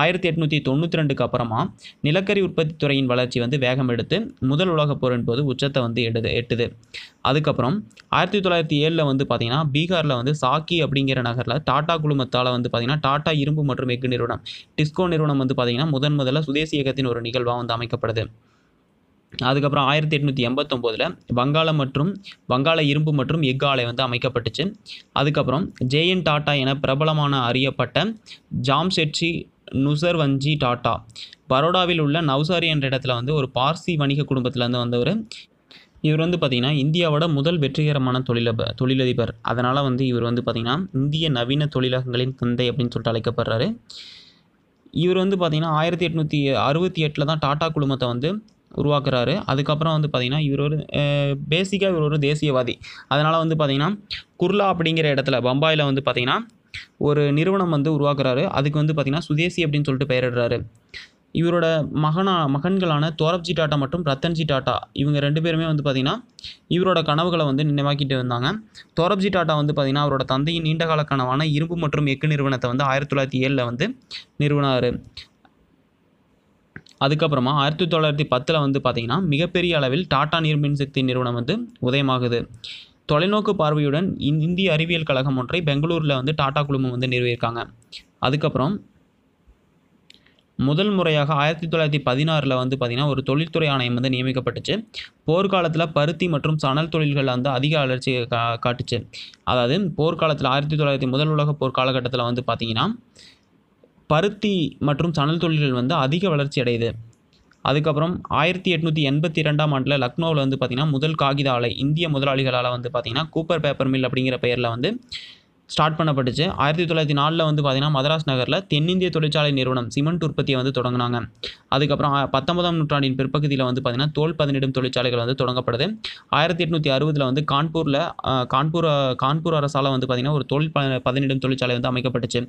ஆயிரத்தி எட்நூற்றி தொண்ணூற்றி ரெண்டுக்கு அப்புறமா நிலக்கரி உற்பத்தி துறையின் வளர்ச்சி வந்து வேகம் எடுத்து முதல் உலகப் போரின் போது உச்சத்தை வந்து எடுது எட்டுது அதுக்கப்புறம் ஆயிரத்தி தொள்ளாயிரத்தி ஏழில் வந்து பார்த்தீங்கன்னா பீகாரில் வந்து சாக்கி அப்படிங்கிற நகரில் டாடா குழுமத்தால் வந்து பார்த்திங்கன்னா டாடா இரும்பு மற்றும் எஃகு நிறுவனம் டிஸ்கோ நிறுவனம் வந்து பார்த்திங்கன்னா முதன் முதல்ல சுதேசி இயக்கத்தின் ஒரு நிகழ்வாக வந்து அமைக்கப்படுது அதுக்கப்புறம் ஆயிரத்தி எட்நூற்றி எண்பத்தொம்போதில் வங்காளம் மற்றும் வங்காள இரும்பு மற்றும் எஃகு ஆலை வந்து அமைக்கப்பட்டுச்சு அதுக்கப்புறம் ஜேஎன் டாட்டா என பிரபலமான அறியப்பட்ட ஜாம்செட்சி நுசர்வஞ்சி டாட்டா பரோடாவில் உள்ள நவ்சாரி என்ற இடத்துல வந்து ஒரு பார்சி வணிக குடும்பத்திலேருந்து வந்தவர் இவர் வந்து பார்த்திங்கன்னா இந்தியாவோட முதல் வெற்றிகரமான தொழிலப தொழிலதிபர் அதனால் வந்து இவர் வந்து பார்த்திங்கன்னா இந்திய நவீன தொழிலகங்களின் தந்தை அப்படின்னு சொல்லிட்டு அழைக்கப்படுறாரு இவர் வந்து பார்த்திங்கன்னா ஆயிரத்தி எட்நூற்றி அறுபத்தி எட்டில் தான் டாட்டா குழுமத்தை வந்து உருவாக்குறாரு அதுக்கப்புறம் வந்து பார்த்திங்கன்னா இவர் ஒரு பேசிக்காக இவர் ஒரு தேசியவாதி அதனால் வந்து பார்த்திங்கன்னா குர்லா அப்படிங்கிற இடத்துல பம்பாயில் வந்து பார்த்திங்கன்னா ஒரு நிறுவனம் வந்து உருவாக்குறாரு அதுக்கு வந்து பார்த்திங்கன்னா சுதேசி அப்படின்னு சொல்லிட்டு பெயரிடுறாரு இவரோட மகனா மகன்களான தோரப்ஜி டாட்டா மற்றும் ரத்தன்ஜி டாட்டா இவங்க ரெண்டு பேருமே வந்து பார்த்திங்கன்னா இவரோட கனவுகளை வந்து நினைவாக்கிட்டு வந்தாங்க தோரப்ஜி டாட்டா வந்து பார்த்திங்கன்னா அவரோட தந்தையின் நீண்டகால கனவான இரும்பு மற்றும் எக்கு நிறுவனத்தை வந்து ஆயிரத்தி தொள்ளாயிரத்தி ஏழில் வந்து நிறுவனார் அதுக்கப்புறமா ஆயிரத்தி தொள்ளாயிரத்தி பத்தில் வந்து பார்த்திங்கன்னா மிகப்பெரிய அளவில் டாடா சக்தி நிறுவனம் வந்து உதயமாகுது தொலைநோக்கு பார்வையுடன் இந்திய அறிவியல் கழகம் ஒன்றை பெங்களூரில் வந்து டாடா குழுமம் வந்து நிறுவியிருக்காங்க அதுக்கப்புறம் முதல் முறையாக ஆயிரத்தி தொள்ளாயிரத்தி பதினாறில் வந்து பார்த்திங்கன்னா ஒரு தொழில்துறை ஆணையம் வந்து நியமிக்கப்பட்டுச்சு போர்க்காலத்தில் பருத்தி மற்றும் சணல் தொழில்கள் வந்து அதிக வளர்ச்சி கா காட்டுச்சு அதாவது போர்க்காலத்தில் ஆயிரத்தி தொள்ளாயிரத்தி முதல் உலக போர் காலகட்டத்தில் வந்து பார்த்திங்கன்னா பருத்தி மற்றும் சணல் தொழில்கள் வந்து அதிக வளர்ச்சி அடையுது அதுக்கப்புறம் ஆயிரத்தி எட்நூற்றி எண்பத்தி இரண்டாம் ஆண்டில் லக்னோவில் வந்து பார்த்திங்கன்னா முதல் காகித ஆலை இந்திய முதலாளிகளால் வந்து பார்த்திங்கன்னா கூப்பர் பேப்பர் மில் அப்படிங்கிற பெயரில் வந்து ஸ்டார்ட் பண்ணப்பட்டுச்சு ஆயிரத்தி தொள்ளாயிரத்தி நாலில் வந்து பார்த்திங்கன்னா மதராஸ் நகரில் தென்னிந்திய தொழிற்சாலை நிறுவனம் சிமெண்ட் உற்பத்தியை வந்து தொடங்கினாங்க அதுக்கப்புறம் பத்தொன்பதாம் நூற்றாண்டின் பிற்பகுதியில் வந்து பார்த்திங்கன்னா தோல் பதனிடும் தொழிற்சாலைகள் வந்து தொடங்கப்படுது ஆயிரத்தி எட்நூற்றி அறுபதில் வந்து கான்பூரில் கான்பூர் கான்பூர் அரசால் வந்து பார்த்திங்கன்னா ஒரு தோல் பதனிடும் தொழிற்சாலை வந்து அமைக்கப்பட்டுச்சு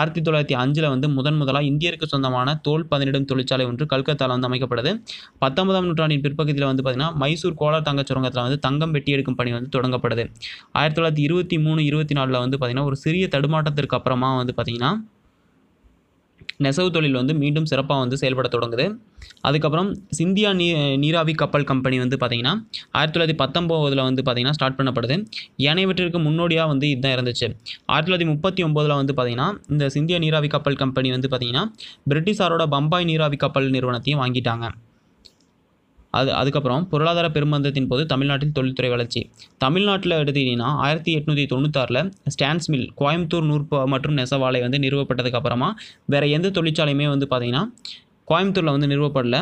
ஆயிரத்தி தொள்ளாயிரத்தி அஞ்சில் வந்து முதன் முதலாக இந்தியருக்கு சொந்தமான தோல் பதனிடும் தொழிற்சாலை ஒன்று கல்கத்தாவில் வந்து அமைக்கப்படுது பத்தொன்பதாம் நூற்றாண்டின் பிற்பகுதியில் வந்து பார்த்திங்கன்னா மைசூர் கோலார் தங்க சுரங்கத்தில் வந்து தங்கம் வெட்டி எடுக்கும் பணி வந்து தொடங்கப்படுது ஆயிரத்தி தொள்ளாயிரத்தி இருபத்தி மூணு இருபத்தி நாலில் வந்து பார்த்திங்கன்னா ஒரு சிறிய தடுமாட்டத்திற்கு அப்புறமா வந்து பார்த்திங்கன்னா நெசவு தொழில் வந்து மீண்டும் சிறப்பாக வந்து செயல்பட தொடங்குது அதுக்கப்புறம் சிந்தியா நீ நீராவி கப்பல் கம்பெனி வந்து பார்த்திங்கன்னா ஆயிரத்தி தொள்ளாயிரத்தி பத்தொம்போதில் வந்து பார்த்திங்கன்னா ஸ்டார்ட் பண்ணப்படுது ஏனையவற்றிற்கு முன்னோடியாக வந்து இதுதான் இருந்துச்சு ஆயிரத்தி தொள்ளாயிரத்தி முப்பத்தி ஒம்போதில் வந்து பார்த்திங்கன்னா இந்த சிந்தியா நீராவி கப்பல் கம்பெனி வந்து பார்த்திங்கன்னா பிரிட்டிஷாரோட பம்பாய் நீராவி கப்பல் நிறுவனத்தையும் வாங்கிட்டாங்க அது அதுக்கப்புறம் பொருளாதார பெருமந்தத்தின் போது தமிழ்நாட்டில் தொழில்துறை வளர்ச்சி தமிழ்நாட்டில் எடுத்துக்கிட்டிங்கன்னா ஆயிரத்தி எட்நூற்றி தொண்ணூத்தாறில் ஸ்டான்ஸ் மில் கோயம்புத்தூர் நூற்ப மற்றும் நெசவாலை வந்து நிறுவப்பட்டதுக்கு அப்புறமா வேறு எந்த தொழிற்சாலையுமே வந்து பார்த்திங்கன்னா கோயம்புத்தூரில் வந்து நிறுவப்படல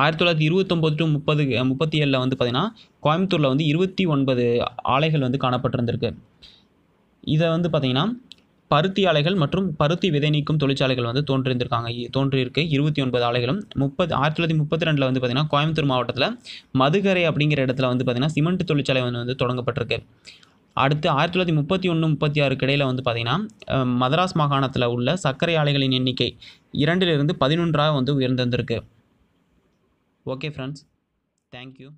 ஆயிரத்தி தொள்ளாயிரத்தி இருபத்தொம்போது டு முப்பது முப்பத்தி ஏழில் வந்து பார்த்திங்கன்னா கோயம்புத்தூரில் வந்து இருபத்தி ஒன்பது ஆலைகள் வந்து காணப்பட்டிருந்திருக்கு இதை வந்து பார்த்திங்கன்னா பருத்தி ஆலைகள் மற்றும் பருத்தி விதை நீக்கும் தொழிற்சாலைகள் வந்து தோன்றியிருந்திருக்காங்க தோன்றியிருக்கு இருபத்தி ஒன்பது ஆலைகளும் முப்பது ஆயிரத்தி தொள்ளாயிரத்தி முப்பத்தி ரெண்டில் வந்து பார்த்திங்கன்னா கோயம்புத்தூர் மாவட்டத்தில் மதுகரை அப்படிங்கிற இடத்துல வந்து பார்த்திங்கன்னா சிமெண்ட் தொழிற்சாலை வந்து வந்து தொடங்கப்பட்டிருக்கு அடுத்து ஆயிரத்தி தொள்ளாயிரத்தி முப்பத்தி ஒன்று முப்பத்தி ஆறுக்கு இடையில் வந்து பார்த்திங்கன்னா மதராஸ் மாகாணத்தில் உள்ள சர்க்கரை ஆலைகளின் எண்ணிக்கை இரண்டிலிருந்து பதினொன்றாக வந்து உயர்ந்திருந்திருக்கு ஓகே ஃப்ரெண்ட்ஸ் தேங்க்யூ